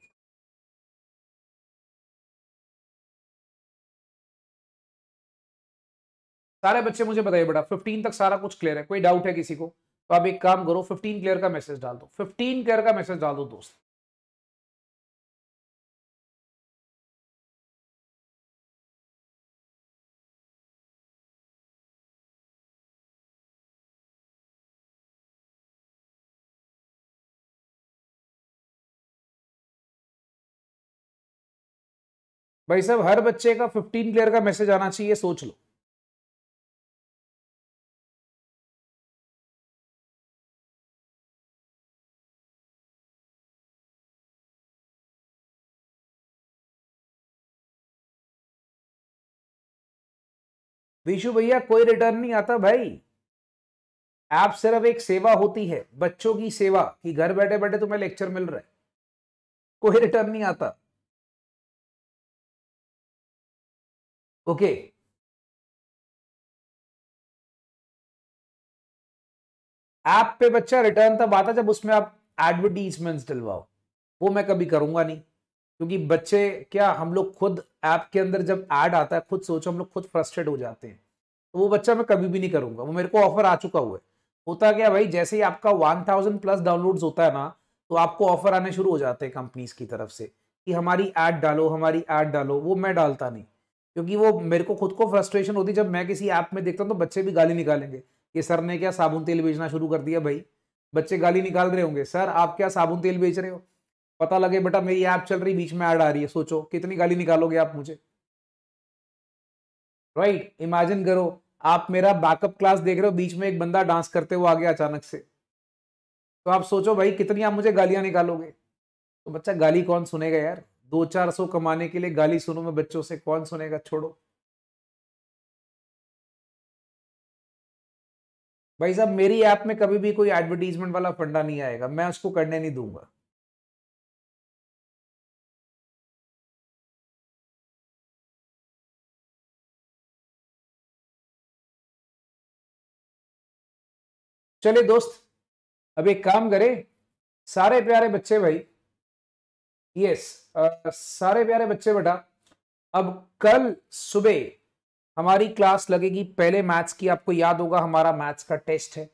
सारे बच्चे मुझे बताइए बेटा फिफ्टीन तक सारा कुछ क्लियर है कोई डाउट है किसी को तो आप एक काम करो फिफ्टीन क्लियर का मैसेज डाल दो फिफ्टीन क्लियर का मैसेज डाल दो दोस्त भाई साहब हर बच्चे का फिफ्टीन प्लेयर का मैसेज आना चाहिए सोच लो विशु भैया कोई रिटर्न नहीं आता भाई आप सिर्फ एक सेवा होती है बच्चों की सेवा कि घर बैठे बैठे तुम्हें लेक्चर मिल रहा है कोई रिटर्न नहीं आता ओके ऐप पे बच्चा रिटर्न तब आता जब उसमें आप एडवर्टीजमेंट डलवाओ वो मैं कभी करूंगा नहीं क्योंकि बच्चे क्या हम लोग खुद ऐप के अंदर जब ऐड आता है खुद सोचो हम लोग खुद फ्रस्ट्रेट हो जाते हैं तो वो बच्चा मैं कभी भी नहीं करूंगा वो मेरे को ऑफर आ चुका हुआ है होता क्या भाई जैसे ही आपका वन थाउजेंड प्लस डाउनलोड होता है ना तो आपको ऑफर आने शुरू हो जाते हैं कंपनीज की तरफ से कि हमारी ऐड डालो हमारी ऐड डालो वो मैं डालता नहीं क्योंकि वो मेरे को खुद को फ्रस्ट्रेशन होती जब मैं किसी ऐप में देखता हूँ तो बच्चे भी गाली निकालेंगे कि सर ने क्या साबुन तेल बेचना शुरू कर दिया भाई बच्चे गाली निकाल रहे होंगे सर आप क्या साबुन तेल बेच रहे हो पता लगे बेटा मेरी ऐप चल रही बीच में ऐड आ रही है सोचो कितनी गाली निकालोगे आप मुझे राइट right, इमेजिन करो आप मेरा बैकअप क्लास देख रहे हो बीच में एक बंदा डांस करते हुए आ गया अचानक से तो आप सोचो भाई कितनी आप मुझे गालियां निकालोगे तो बच्चा गाली कौन सुनेगा यार दो चार सौ कमाने के लिए गाली सुनो में बच्चों से कौन सुनेगा छोड़ो भाई साहब मेरी ऐप में कभी भी कोई एडवर्टीजमेंट वाला फंडा नहीं आएगा मैं उसको करने नहीं दूंगा चले दोस्त अब एक काम करें सारे प्यारे बच्चे भाई यस सारे प्यारे बच्चे बेटा अब कल सुबह हमारी क्लास लगेगी पहले मैथ्स की आपको याद होगा हमारा मैथ्स का टेस्ट है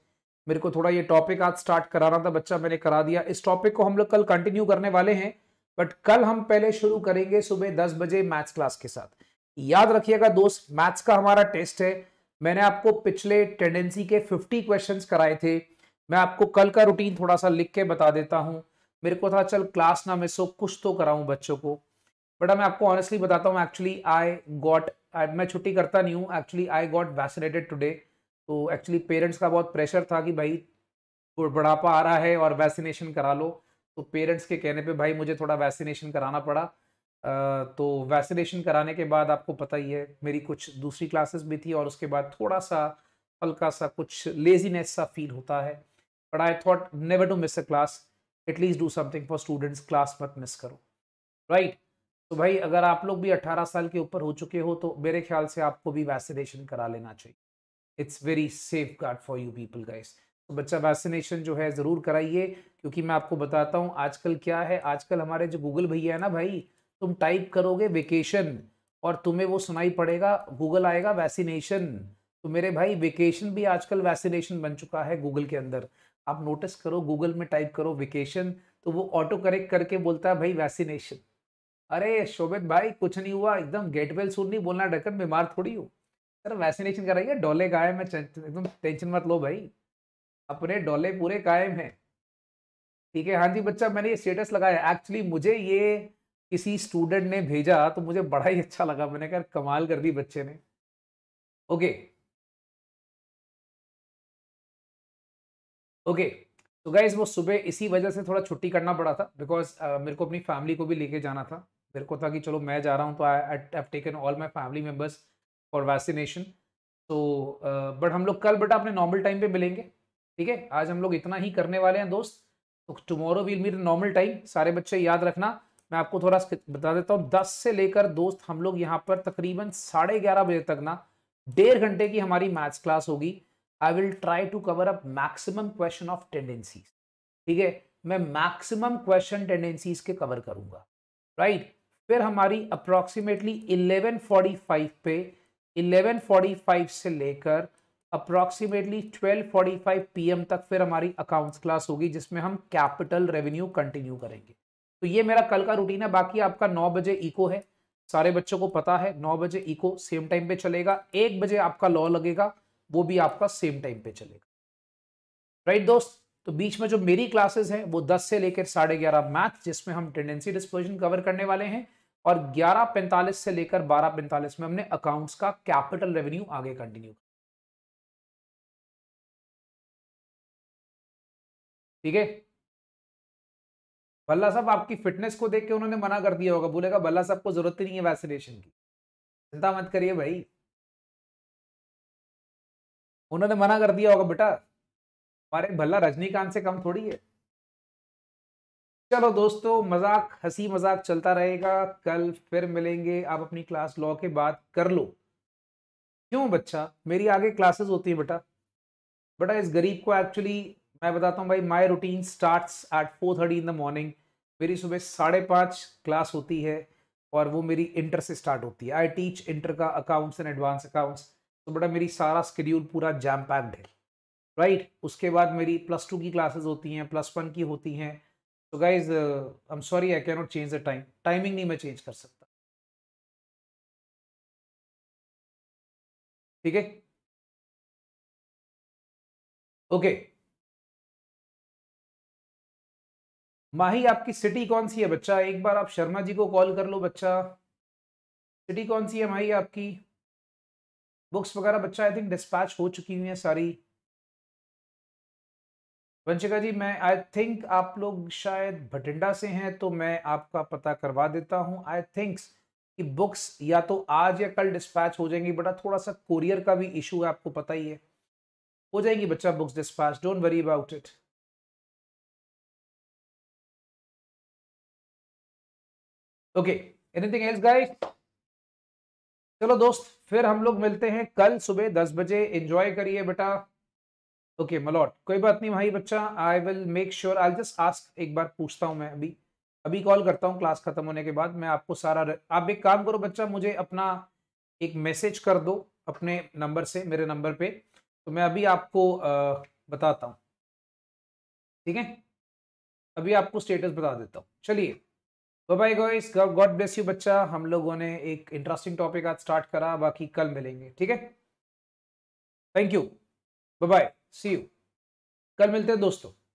मेरे को थोड़ा ये टॉपिक आज स्टार्ट कराना था बच्चा मैंने करा दिया इस टॉपिक को हम लोग कल कंटिन्यू करने वाले हैं बट कल हम पहले शुरू करेंगे सुबह दस बजे मैथ्स क्लास के साथ याद रखिएगा दोस्त मैथ्स का हमारा टेस्ट है मैंने आपको पिछले टेंडेंसी के 50 क्वेश्चंस कराए थे मैं आपको कल का रूटीन थोड़ा सा लिख के बता देता हूं मेरे को था चल क्लास ना मिस हो कुछ तो कराऊं बच्चों को बट मैं आपको ऑनेस्टली बताता हूँ एक्चुअली आई गॉट मैं छुट्टी करता नहीं हूँ actually I got vaccinated today तो एक्चुअली पेरेंट्स का बहुत प्रेशर था कि भाई बुढ़ापा आ रहा है और वैक्सीनेशन करा लो तो पेरेंट्स के कहने पे भाई मुझे थोड़ा वैक्सीनेशन कराना पड़ा आ, तो वैक्सीनेशन कराने के बाद आपको पता ही है मेरी कुछ दूसरी क्लासेस भी थी और उसके बाद थोड़ा सा हल्का सा कुछ लेजीनेस सा फील होता है but I thought never to miss a class at least do something for students class मत मिस करो राइट right? तो भाई अगर आप लोग भी 18 साल के ऊपर हो चुके हो तो मेरे ख्याल से आपको भी वैक्सीनेशन करा लेना चाहिए it's very safeguard for you people guys तो बच्चा वैक्सीनेशन जो है ज़रूर कराइए क्योंकि मैं आपको बताता हूँ आजकल क्या है आजकल हमारे जो गूगल भैया है ना भाई तुम टाइप करोगे वेकेशन और तुम्हें वो सुनाई पड़ेगा गूगल आएगा वैक्सीनेशन तो मेरे भाई वेकेशन भी आजकल वैक्सीनेशन बन चुका है गूगल के अंदर आप नोटिस करो गूगल में टाइप करो वेकेशन तो वो ऑटो करेक्ट करके बोलता है भाई वैक्सीनेशन अरे शोभित भाई कुछ नहीं हुआ एकदम गेट वेल सूट नहीं बोलना डकन बीमार थोड़ी हो सर वैक्सीनेशन कराइए डोले गायब है एकदम टेंशन मत लो भाई अपने डोले पूरे कायम हैं ठीक है हाँ जी बच्चा मैंने ये स्टेटस लगाया एक्चुअली मुझे ये किसी स्टूडेंट ने भेजा तो मुझे बड़ा ही अच्छा लगा मैंने कहा कमाल कर दी बच्चे ने ओके ओके तो गाइज वो सुबह इसी वजह से थोड़ा छुट्टी करना पड़ा था बिकॉज uh, मेरे को अपनी फैमिली को भी लेके जाना था मेरे को था कि चलो मैं जा रहा हूँ तो I taken all my family members for vaccination तो बट हम लोग कल बेटा अपने नॉर्मल टाइम पे मिलेंगे ठीक है आज हम लोग इतना ही करने वाले हैं दोस्त तो tomorrow will meet normal time सारे बच्चे याद रखना मैं आपको थोड़ा बता देता हूँ दस से लेकर दोस्त हम लोग यहाँ पर तकरीबन साढ़े ग्यारह बजे तक ना डेढ़ घंटे की हमारी मैथ्स क्लास होगी I will try to cover up maximum question of tendencies ठीक है मैं मैक्सिमम क्वेश्चन टेंडेंसीज के कवर करूंगा राइट right? फिर हमारी अप्रॉक्सीमेटली 11:45 पे 11:45 से लेकर अप्रॉक्सीमेटली 12:45 पीएम तक फिर हमारी अकाउंट्स क्लास होगी जिसमें हम कैपिटल रेवेन्यू कंटिन्यू करेंगे तो ये मेरा कल का रूटीन है बाकी आपका नौ बजे इको है सारे बच्चों को पता है नौ बजे इको सेम टाइम पे चलेगा एक बजे आपका लॉ लगेगा वो भी आपका सेम टाइम पे चलेगा राइट right, दोस्त तो बीच में जो मेरी क्लासेस हैं वो 10 से लेकर साढ़े ग्यारह मैथ जिसमें हम टेंडेंसी डिस्पोजिशन कवर करने वाले हैं और ग्यारह पैंतालीस से लेकर बारह पैंतालीस में हमने अकाउंट्स का कैपिटल रेवेन्यू आगे कंटिन्यू ठीक है भल्ला साहब आपकी फिटनेस को देख के उन्होंने मना कर दिया होगा बोलेगा भल्ला साहब को जरूरत ही नहीं है वैक्सीनेशन की चिंता मत करिए भाई उन्होंने मना कर दिया होगा बेटा हमारे भल्ला रजनीकांत से कम थोड़ी है चलो दोस्तों मजाक हंसी मजाक चलता रहेगा कल फिर मिलेंगे आप अपनी क्लास लॉ के बाद कर लो क्यों बच्चा मेरी आगे क्लासेस होती है बेटा बेटा इस गरीब को एक्चुअली मैं बताता हूँ भाई my routine starts at four thirty in the morning मेरी सुबह साढ़े पाँच क्लास होती है और वो मेरी इंटर से स्टार्ट होती है आई टीच इंटर का अकाउंट्स एंड एडवांस अकाउंट्स तो बेटा मेरी सारा स्कड्यूल पूरा जैम पैक्ड है राइट उसके बाद मेरी प्लस टू की क्लासेस होती हैं प्लस वन की होती हैं तो guys I am sorry I cannot change the time timing नहीं मैं चेंज कर सकता ठीक है ओके माही आपकी सिटी कौन सी है बच्चा एक बार आप शर्मा जी को कॉल कर लो बच्चा सिटी कौन सी है माही आपकी बुक्स वगैरह बच्चा आई थिंक डिस्पैच हो चुकी हुई है सारी वंशिका जी मैं आई थिंक आप लोग शायद भटिंडा से हैं तो मैं आपका पता करवा देता हूं आई थिंक कि बुक्स या तो आज या कल डिस्पैच हो जाएंगी बड़ा थोड़ा सा कोरियर का भी इशू है आपको पता ही है हो जाएगी बच्चा books dispatch don't worry about it okay anything else guys चलो दोस्त फिर हम लोग मिलते हैं कल सुबह दस बजे एंजॉय करिए बेटा ओके मलॉट कोई बात नहीं भाई बच्चा I will make sure I just ask एक बार पूछता हूँ मैं अभी अभी कॉल करता हूँ क्लास खत्म होने के बाद मैं आपको सारा र... आप एक काम करो बच्चा मुझे अपना एक मैसेज कर दो अपने नंबर से मेरे नंबर पे तो मैं अभी आपको आ, बताता हूँ ठीक है अभी आपको स्टेटस बता देता हूँ चलिए तो भाई गोइस गॉड ब्लेस यू बच्चा हम लोगों ने एक इंटरेस्टिंग टॉपिक आज स्टार्ट करा बाकी कल मिलेंगे ठीक है thank you bye bye see you कल मिलते हैं दोस्तों